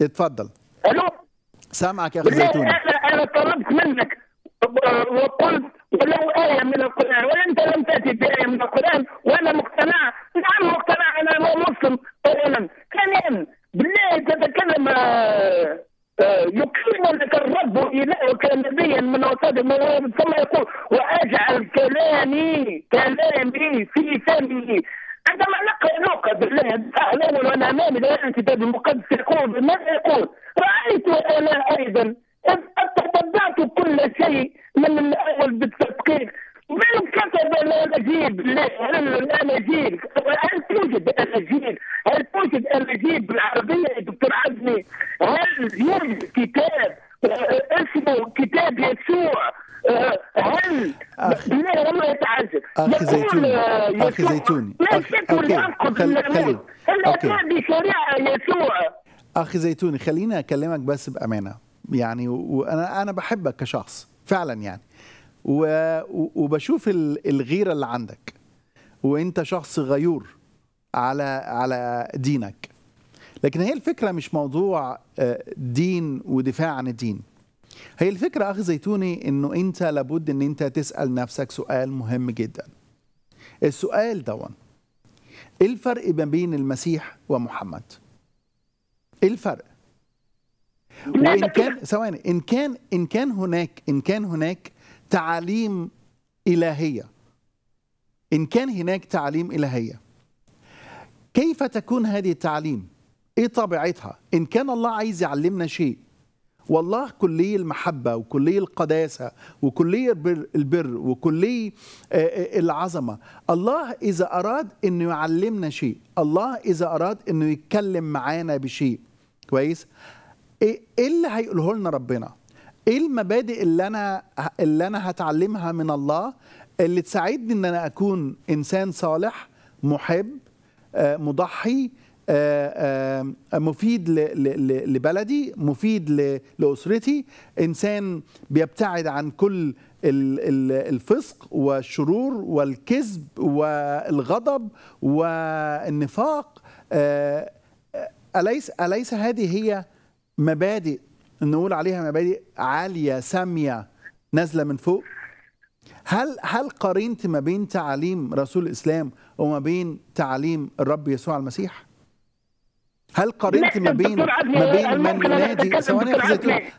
اتفضل ألو سامعك يا أخي زيتون أنا, أنا طلبت منك وقلت ولو آية من القرآن وأنت لم تأتي بآية من القرآن وأنا مقتنع نعم مقتنع أنا مسلم أولا ثانيا بالله تتكلم آه، آه، لك الرب إلهك نبيا من المواهب ثم يقول وأجعل كلامي كلامي في فمه عندما نقرأ لوقا بالله أعلاما وأنا أمامي الآن الكتاب المقدس يقول ماذا يقول؟ رأيت أنا أيضا تتبعت كل شيء من الاول بالتدقيق من كتب الاناجيل؟ الاناجيل هل توجد اناجيل؟ هل توجد اناجيل بالعربيه يا دكتور عزمي؟ هل يوجد كتاب آه، اسمه كتاب يسوع آه، هل لا والله يتعجب اخي زيتوني آه، اخي زيتوني لا شك خلي هل اتى بشريعه يسوع اخي زيتوني خليني اكلمك بس بامانه يعني وانا انا بحبك كشخص فعلا يعني وبشوف الغيره اللي عندك وانت شخص غيور على على دينك لكن هي الفكره مش موضوع آه، دين ودفاع عن الدين هي الفكره اخ زيتوني انه انت لابد ان انت تسال نفسك سؤال مهم جدا السؤال دون ايه الفرق ما بين المسيح ومحمد ايه الفرق وان كان ثواني ان كان ان كان هناك ان كان هناك تعاليم الهيه ان كان هناك تعاليم الهيه كيف تكون هذه التعاليم ايه طبيعتها ان كان الله عايز يعلمنا شيء والله كلية المحبة وكلية القداسة وكلية البر وكلية آه، آه، العظمة الله إذا أراد أنه يعلمنا شيء الله إذا أراد أنه يتكلم معانا بشيء كويس إيه-, ايه اللي هيقوله لنا ربنا ايه المبادئ اللي انا اللي انا هتعلمها من الله اللي تساعدني ان انا اكون انسان صالح محب آه، مضحي آه، آه، مفيد لبلدي مفيد لاسرتي انسان بيبتعد عن كل الفسق والشرور والكذب والغضب والنفاق اليس اليس هذه هي مبادئ نقول عليها مبادئ عاليه ساميه نازله من فوق هل هل قارنت ما بين تعاليم رسول الاسلام وما بين تعاليم الرب يسوع المسيح؟ هل قارنت ما بين ما بين من ينادي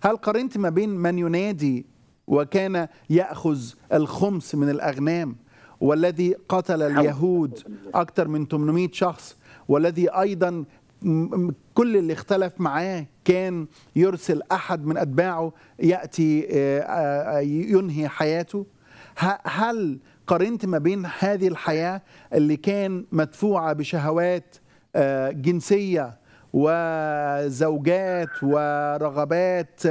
هل قارنت ما بين من ينادي وكان ياخذ الخمس من الاغنام والذي قتل اليهود اكثر من 800 شخص والذي ايضا كل اللي اختلف معاه كان يرسل أحد من أتباعه يأتي آه، آه، آه، ينهي حياته هل قارنت ما بين هذه الحياة اللي كان مدفوعة بشهوات جنسية وزوجات ورغبات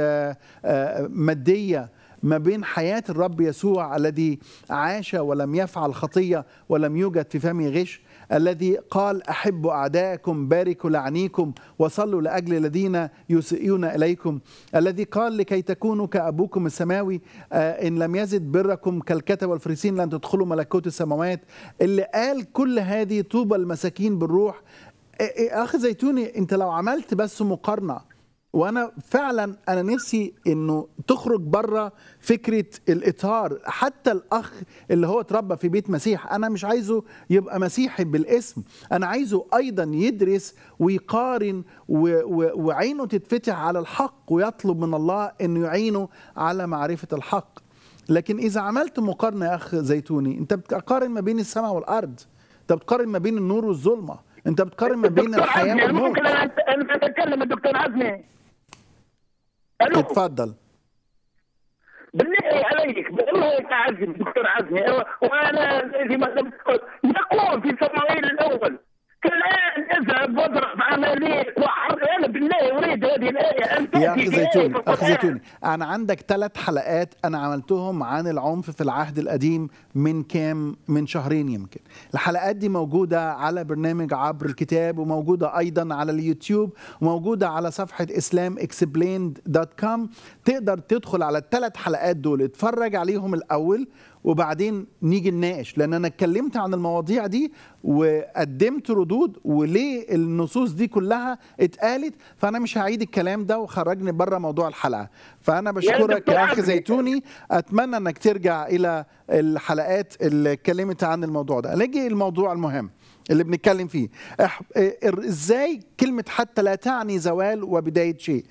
مادية ما بين حياة الرب يسوع الذي عاش ولم يفعل خطية ولم يوجد في فمه غش الذي قال أحبوا أعدائكم باركوا لعنيكم وصلوا لأجل الذين يسيئون إليكم الذي قال لكي تكونوا كأبوكم السماوي آه، إن لم يزد بركم كالكتب والفريسين لن تدخلوا ملكوت السماوات اللي قال كل هذه طوبى المساكين بالروح آه، آه، أخ زيتوني أنت لو عملت بس مقارنة وانا فعلا انا نفسي انه تخرج بره فكره الاطار حتى الاخ اللي هو اتربى في بيت مسيح انا مش عايزه يبقى مسيحي بالاسم انا عايزه ايضا يدرس ويقارن وعينه تتفتح على الحق ويطلب من الله انه يعينه على معرفه الحق لكن اذا عملت مقارنه يا اخ زيتوني انت بتقارن ما بين السماء والارض انت بتقارن ما بين النور والظلمه انت بتقارن ما بين الحياه والموت ممكن انا بتكلم الدكتور عزمي الو تفضل بالله عليك الله عزمي دكتور عزمي وانا زي ما قلت يقول يقوم في الثانويين الاول كالآن اذهب واضرب عمليك وحر انا بالله اريد هذه الايه ان يا اخي زيتون اخي زيتون انا عندك ثلاث حلقات انا عملتهم عن العنف في العهد القديم من كام من شهرين يمكن الحلقات دي موجوده على برنامج عبر الكتاب وموجوده ايضا على اليوتيوب وموجوده على صفحه اسلام اكسبليند دوت كوم تقدر تدخل على الثلاث حلقات دول اتفرج عليهم الاول وبعدين نيجي نناقش لان انا اتكلمت عن المواضيع دي وقدمت ردود وليه النصوص دي كلها اتقالت فانا مش هعيد الكلام ده وخرجني بره موضوع الحلقه فانا بشكرك يا اخ زيتوني اتمنى انك ترجع الى الحلقات اللي اتكلمت عن الموضوع ده نيجي الموضوع المهم اللي بنتكلم فيه ازاي كلمة حتى لا تعني زوال وبداية شيء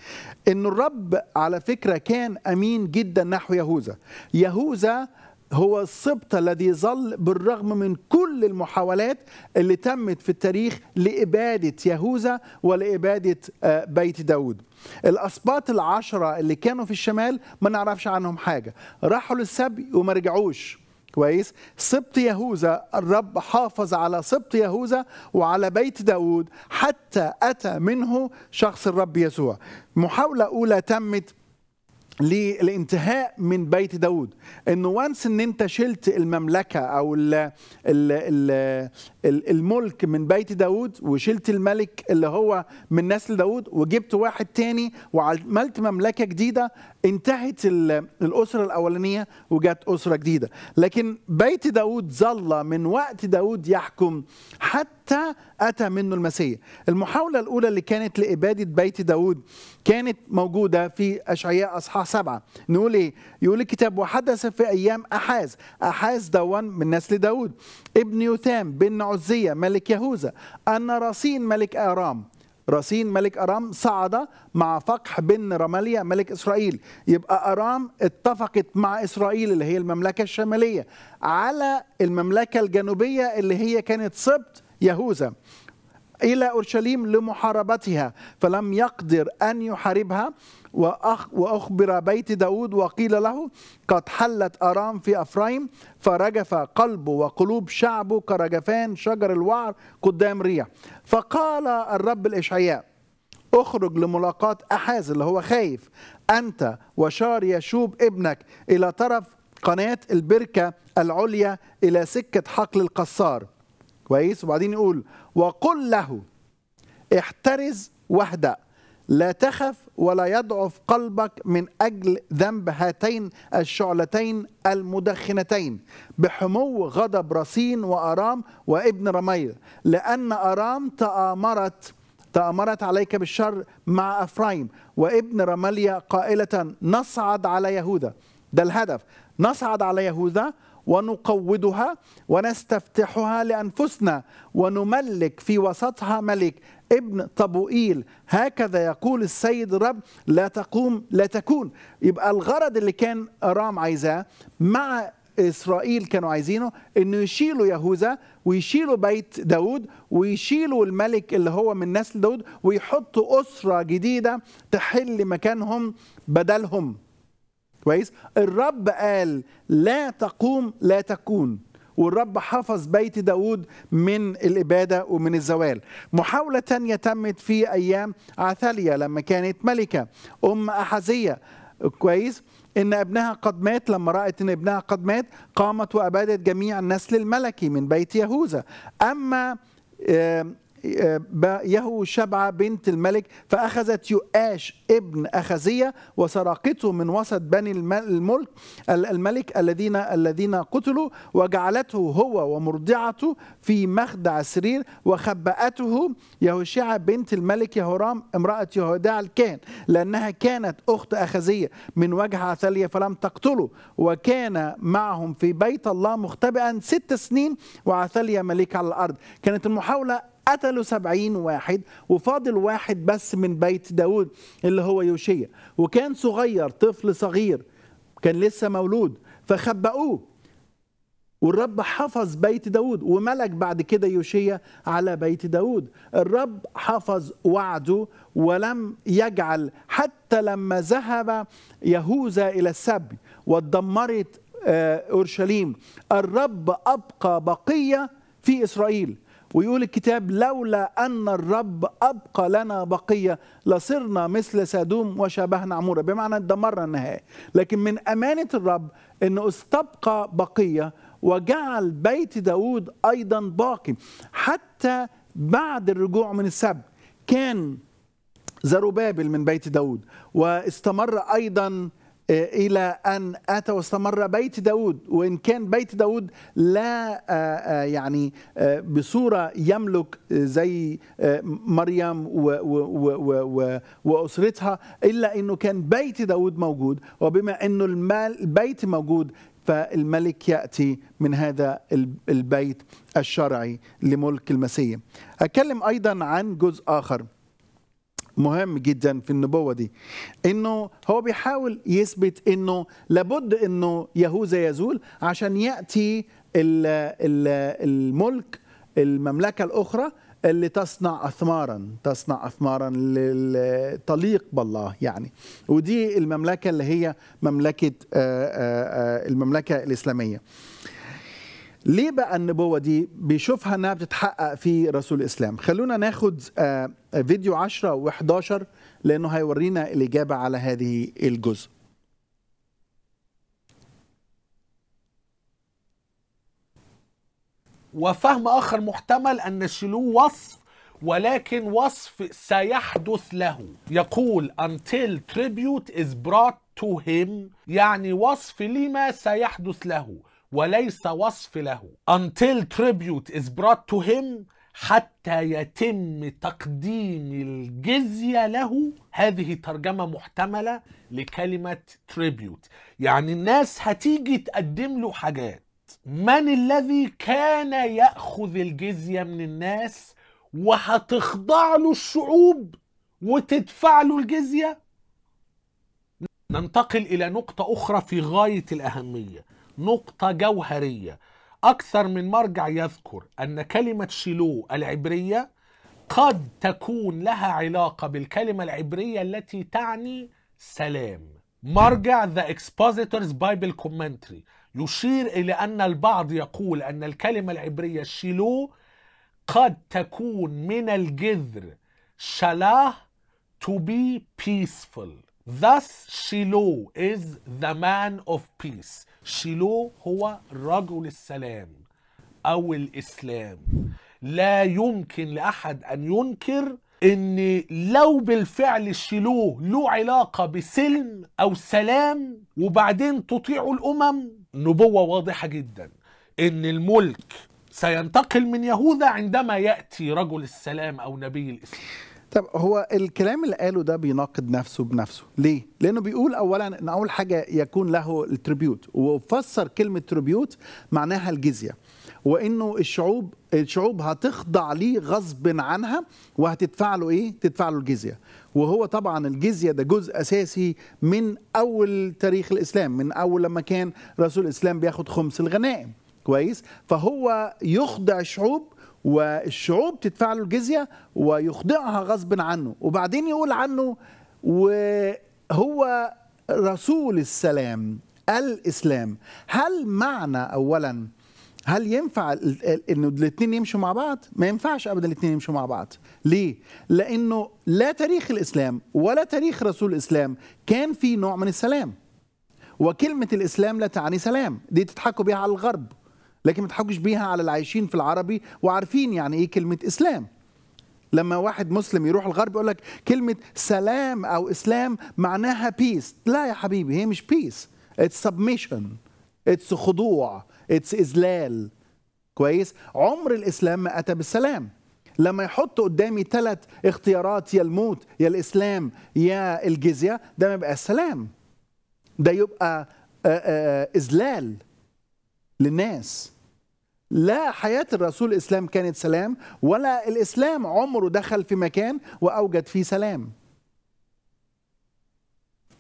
ان الرب على فكرة كان امين جدا نحو يهوذا يهوذا هو السبط الذي ظل بالرغم من كل المحاولات اللي تمت في التاريخ لإبادة يهوذا ولإبادة آه، بيت داود الأسباط العشرة اللي كانوا في الشمال ما نعرفش عنهم حاجة راحوا للسبي وما رجعوش كويس سبط يهوذا الرب حافظ على سبط يهوذا وعلى بيت داود حتى أتى منه شخص الرب يسوع محاولة أولى تمت للانتهاء من بيت داود انه وانس ان انت شلت المملكه او الـ الـ الـ الـ الملك من بيت داود وشلت الملك اللي هو من نسل داود وجبت واحد تاني وعملت مملكه جديده انتهت الأسرة الأولانية وجت أسرة جديدة لكن بيت داود ظل من وقت داود يحكم حتى أتى منه المسيح المحاولة الأولى اللي كانت لإبادة بيت داود كانت موجودة في أشعياء أصحاح سبعة نقول إيه؟ يقول الكتاب وحدث في أيام أحاز أحاز دوان من نسل داود ابن يوثام بن عزية ملك يهوذا النراصين ملك آرام راسين ملك أرام صعد مع فقح بن رماليا ملك إسرائيل يبقى أرام اتفقت مع إسرائيل اللي هي المملكة الشمالية على المملكة الجنوبية اللي هي كانت سبط يهوذا إلى أورشليم لمحاربتها فلم يقدر أن يحاربها وأخبر بيت داود وقيل له قد حلت أرام في أفرايم فرجف قلبه وقلوب شعبه كرجفان شجر الوعر قدام ريا فقال الرب الإشعياء اخرج لملاقاة أحاز اللي هو خايف أنت وشار يشوب ابنك إلى طرف قناة البركة العليا إلى سكة حقل القصار كويس وبعدين يقول وقل له احترز واهدأ لا تخف ولا يضعف قلبك من أجل ذنب هاتين الشعلتين المدخنتين بحمو غضب رصين وأرام وابن رميل لأن أرام تآمرت تآمرت عليك بالشر مع أفرايم وابن رماليا قائلة نصعد على يهوذا ده الهدف نصعد على يهوذا ونقودها ونستفتحها لأنفسنا ونملك في وسطها ملك ابن طبوئيل هكذا يقول السيد الرب لا تقوم لا تكون يبقى الغرض اللي كان رام عايزاه مع اسرائيل كانوا عايزينه انه يشيلوا يهوذا ويشيلوا بيت داود ويشيلوا الملك اللي هو من نسل داود ويحطوا اسره جديده تحل مكانهم بدلهم كويس الرب قال لا تقوم لا تكون والرب حفظ بيت داود من الإبادة ومن الزوال محاولة تانية تمت في أيام عثالية لما كانت ملكة أم أحزية كويس ان ابنها قد مات لما رأت ان ابنها قد مات قامت وابادت جميع النسل الملكي من بيت يهوذا اما يهو شبع بنت الملك فأخذت يؤاش ابن أخزية وسرقته من وسط بني الملك الملك الذين الذين قتلوا وجعلته هو ومرضعته في مخدع سرير وخبأته يهوشع بنت الملك يهورام امرأة يهوداع الكان لأنها كانت أخت أخزية من وجه عثالية فلم تقتله وكان معهم في بيت الله مختبئا ست سنين وعثالية ملك على الأرض كانت المحاولة قتلوا سبعين واحد وفاضل واحد بس من بيت داود اللي هو يوشية وكان صغير طفل صغير كان لسه مولود فخبأوه والرب حفظ بيت داود وملك بعد كده يوشية على بيت داود الرب حفظ وعده ولم يجعل حتى لما ذهب يهوذا إلى السبي واتدمرت آه، أورشليم الرب أبقى بقية في إسرائيل ويقول الكتاب لولا أن الرب أبقى لنا بقية لصرنا مثل سادوم وشبهنا عمورة بمعنى الدمر النهائي لكن من أمانة الرب أنه استبقى بقية وجعل بيت داود أيضا باقي حتى بعد الرجوع من السبت كان زروبابل من بيت داود واستمر أيضا إيه، إلى أن أتى واستمر بيت داود وإن كان بيت داود لا آه، آه، يعني آه، بصورة يملك زي مريم وأسرتها إلا أنه كان بيت داود موجود وبما أنه المال البيت موجود فالملك ياتي من هذا البيت الشرعي لملك المسيح. اتكلم ايضا عن جزء اخر مهم جدا في النبوة دي انه هو بيحاول يثبت انه لابد انه يهوذا يزول عشان يأتي الملك المملكة الأخرى اللي تصنع اثمارا تصنع اثمارا للطليق بالله يعني ودي المملكه اللي هي مملكه آه، آه، آه، المملكه الاسلاميه ليه بقى النبوه دي بيشوفها انها بتتحقق في رسول الاسلام خلونا ناخد آه، فيديو 10 و11 لانه هيورينا الاجابه على هذه الجزء وفهم اخر محتمل ان شيلوه وصف ولكن وصف سيحدث له يقول until tribute is brought to him يعني وصف لما سيحدث له وليس وصف له until tribute is brought to him حتى يتم تقديم الجزية له هذه ترجمة محتملة لكلمة tribute يعني الناس هتيجي تقدم له حاجات من الذي كان يأخذ الجزية من الناس وهتخضع له الشعوب وتدفع له الجزية ننتقل إلى نقطة أخرى في غاية الأهمية نقطة جوهرية أكثر من مرجع يذكر أن كلمة شيلو العبرية قد تكون لها علاقة بالكلمة العبرية التي تعني سلام مرجع The Expositor's Bible Commentary يشير إلى أن البعض يقول أن الكلمة العبرية شيلو قد تكون من الجذر شلاه to be peaceful Thus Shiloh is the man of peace. Shiloh هو رجل السلام أو الإسلام. لا يمكن لأحد أن ينكر ان لو بالفعل شيلوه له علاقة بسلم او سلام وبعدين تطيعوا الامم نبوة واضحة جدا ان الملك سينتقل من يهوذا عندما يأتي رجل السلام او نبي الاسلام طب هو الكلام اللي قاله ده بيناقض نفسه بنفسه ليه لانه بيقول اولا ان اول حاجه يكون له التريبيوت وفسر كلمه تريبيوت معناها الجزيه وانه الشعوب الشعوب هتخضع ليه غصب عنها وهتدفع له ايه تدفع له الجزيه وهو طبعا الجزيه ده جزء اساسي من اول تاريخ الاسلام من اول لما كان رسول الاسلام بياخد خمس الغنائم كويس فهو يخضع الشعوب والشعوب تدفع له الجزية ويخضعها غصب عنه وبعدين يقول عنه وهو رسول السلام الإسلام هل معنى أولا هل ينفع انه الاثنين يمشوا مع بعض؟ ما ينفعش ابدا الاثنين يمشوا مع بعض. ليه؟ لانه لا تاريخ الاسلام ولا تاريخ رسول الاسلام كان في نوع من السلام. وكلمه الاسلام لا تعني سلام، دي تضحكوا بيها على الغرب. لكن ما تحكوش بيها على العايشين في العربي وعارفين يعني ايه كلمه اسلام لما واحد مسلم يروح الغرب يقول لك كلمه سلام او اسلام معناها بيس لا يا حبيبي هي مش بيس اتس سبميشن اتس خضوع اتس اذلال كويس عمر الاسلام ما اتى بالسلام لما يحط قدامي ثلاث اختيارات يا الموت يا الاسلام يا الجزيه ده ما يبقى سلام ده يبقى اذلال للناس لا حياة الرسول الإسلام كانت سلام ولا الإسلام عمره دخل في مكان وأوجد فيه سلام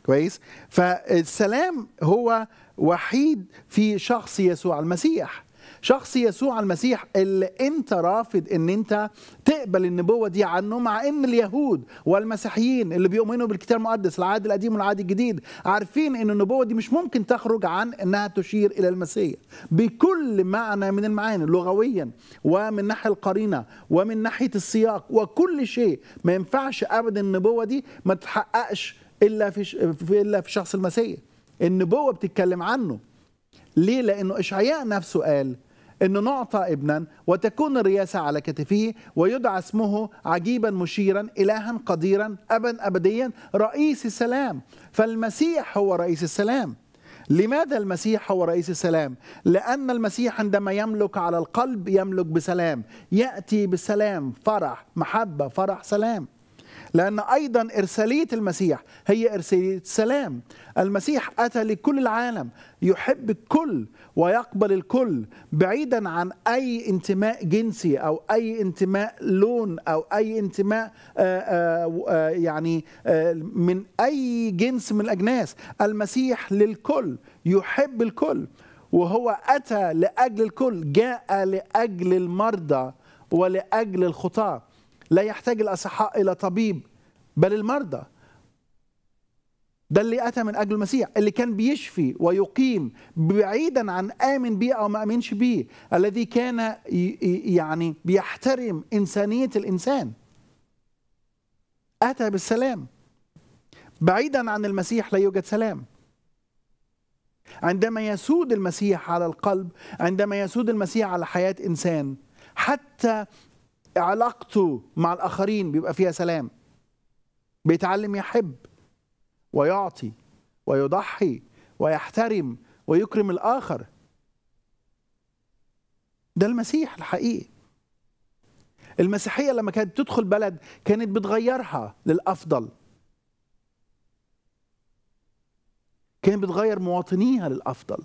كويس فالسلام هو وحيد في شخص يسوع المسيح شخص يسوع المسيح اللي انت رافض ان انت تقبل النبوه دي عنه مع ان اليهود والمسيحيين اللي بيؤمنوا بالكتاب المقدس العهد القديم والعهد الجديد عارفين ان النبوه دي مش ممكن تخرج عن انها تشير الى المسيح بكل معنى من المعاني لغويا ومن ناحيه القرينه ومن ناحيه السياق وكل شيء ما ينفعش ابدا النبوه دي ما تتحققش الا في, في الا في شخص المسيح النبوه بتتكلم عنه ليه لانه اشعياء نفسه قال أنه نعطى ابنا وتكون الرياسة على كتفه ويدعى اسمه عجيبا مشيرا إلها قديرا أبا أبديا رئيس السلام فالمسيح هو رئيس السلام لماذا المسيح هو رئيس السلام؟ لأن المسيح عندما يملك على القلب يملك بسلام، يأتي بسلام، فرح، محبة، فرح، سلام. لأن أيضا إرسالية المسيح هي إرسالية سلام المسيح أتى لكل العالم يحب الكل ويقبل الكل بعيدا عن أي انتماء جنسي أو أي انتماء لون أو أي انتماء آآ آه، آآ آه، آه، يعني آآ من أي جنس من الأجناس المسيح للكل يحب الكل وهو أتى لأجل الكل جاء لأجل المرضى ولأجل الخطاه لا يحتاج الأصحاء إلى طبيب بل المرضى ده اللي أتى من أجل المسيح اللي كان بيشفي ويقيم بعيدا عن آمن بيه أو ما آمنش بيه الذي كان يعني بيحترم إنسانية الإنسان أتى بالسلام بعيدا عن المسيح لا يوجد سلام عندما يسود المسيح على القلب عندما يسود المسيح على حياة إنسان حتى علاقته مع الآخرين بيبقى فيها سلام بيتعلم يحب ويعطي ويضحي ويحترم ويكرم الآخر ده المسيح الحقيقي المسيحية لما كانت بتدخل بلد كانت بتغيرها للأفضل كانت بتغير مواطنيها للأفضل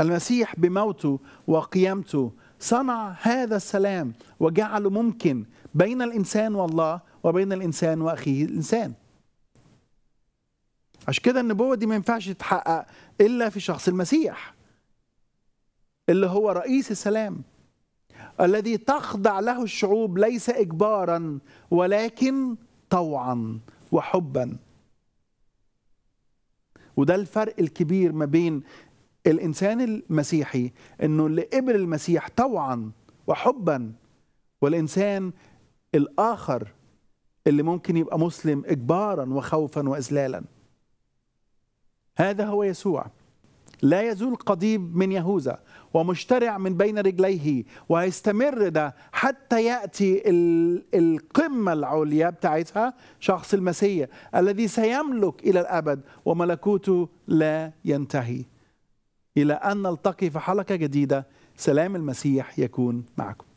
المسيح بموته وقيامته صنع هذا السلام وجعله ممكن بين الانسان والله وبين الانسان واخيه الانسان عشان كده النبوه دي ما ينفعش تتحقق الا في شخص المسيح اللي هو رئيس السلام الذي تخضع له الشعوب ليس اجبارا ولكن طوعا وحبا وده الفرق الكبير ما بين الانسان المسيحي انه اللي قبل المسيح طوعا وحبا والانسان الاخر اللي ممكن يبقى مسلم اجبارا وخوفا واذلالا هذا هو يسوع لا يزول قضيب من يهوذا ومشترع من بين رجليه وهيستمر ده حتى ياتي القمه العليا بتاعتها شخص المسيح الذي سيملك الى الابد وملكوته لا ينتهي إلى أن نلتقي في حلقة جديدة سلام المسيح يكون معكم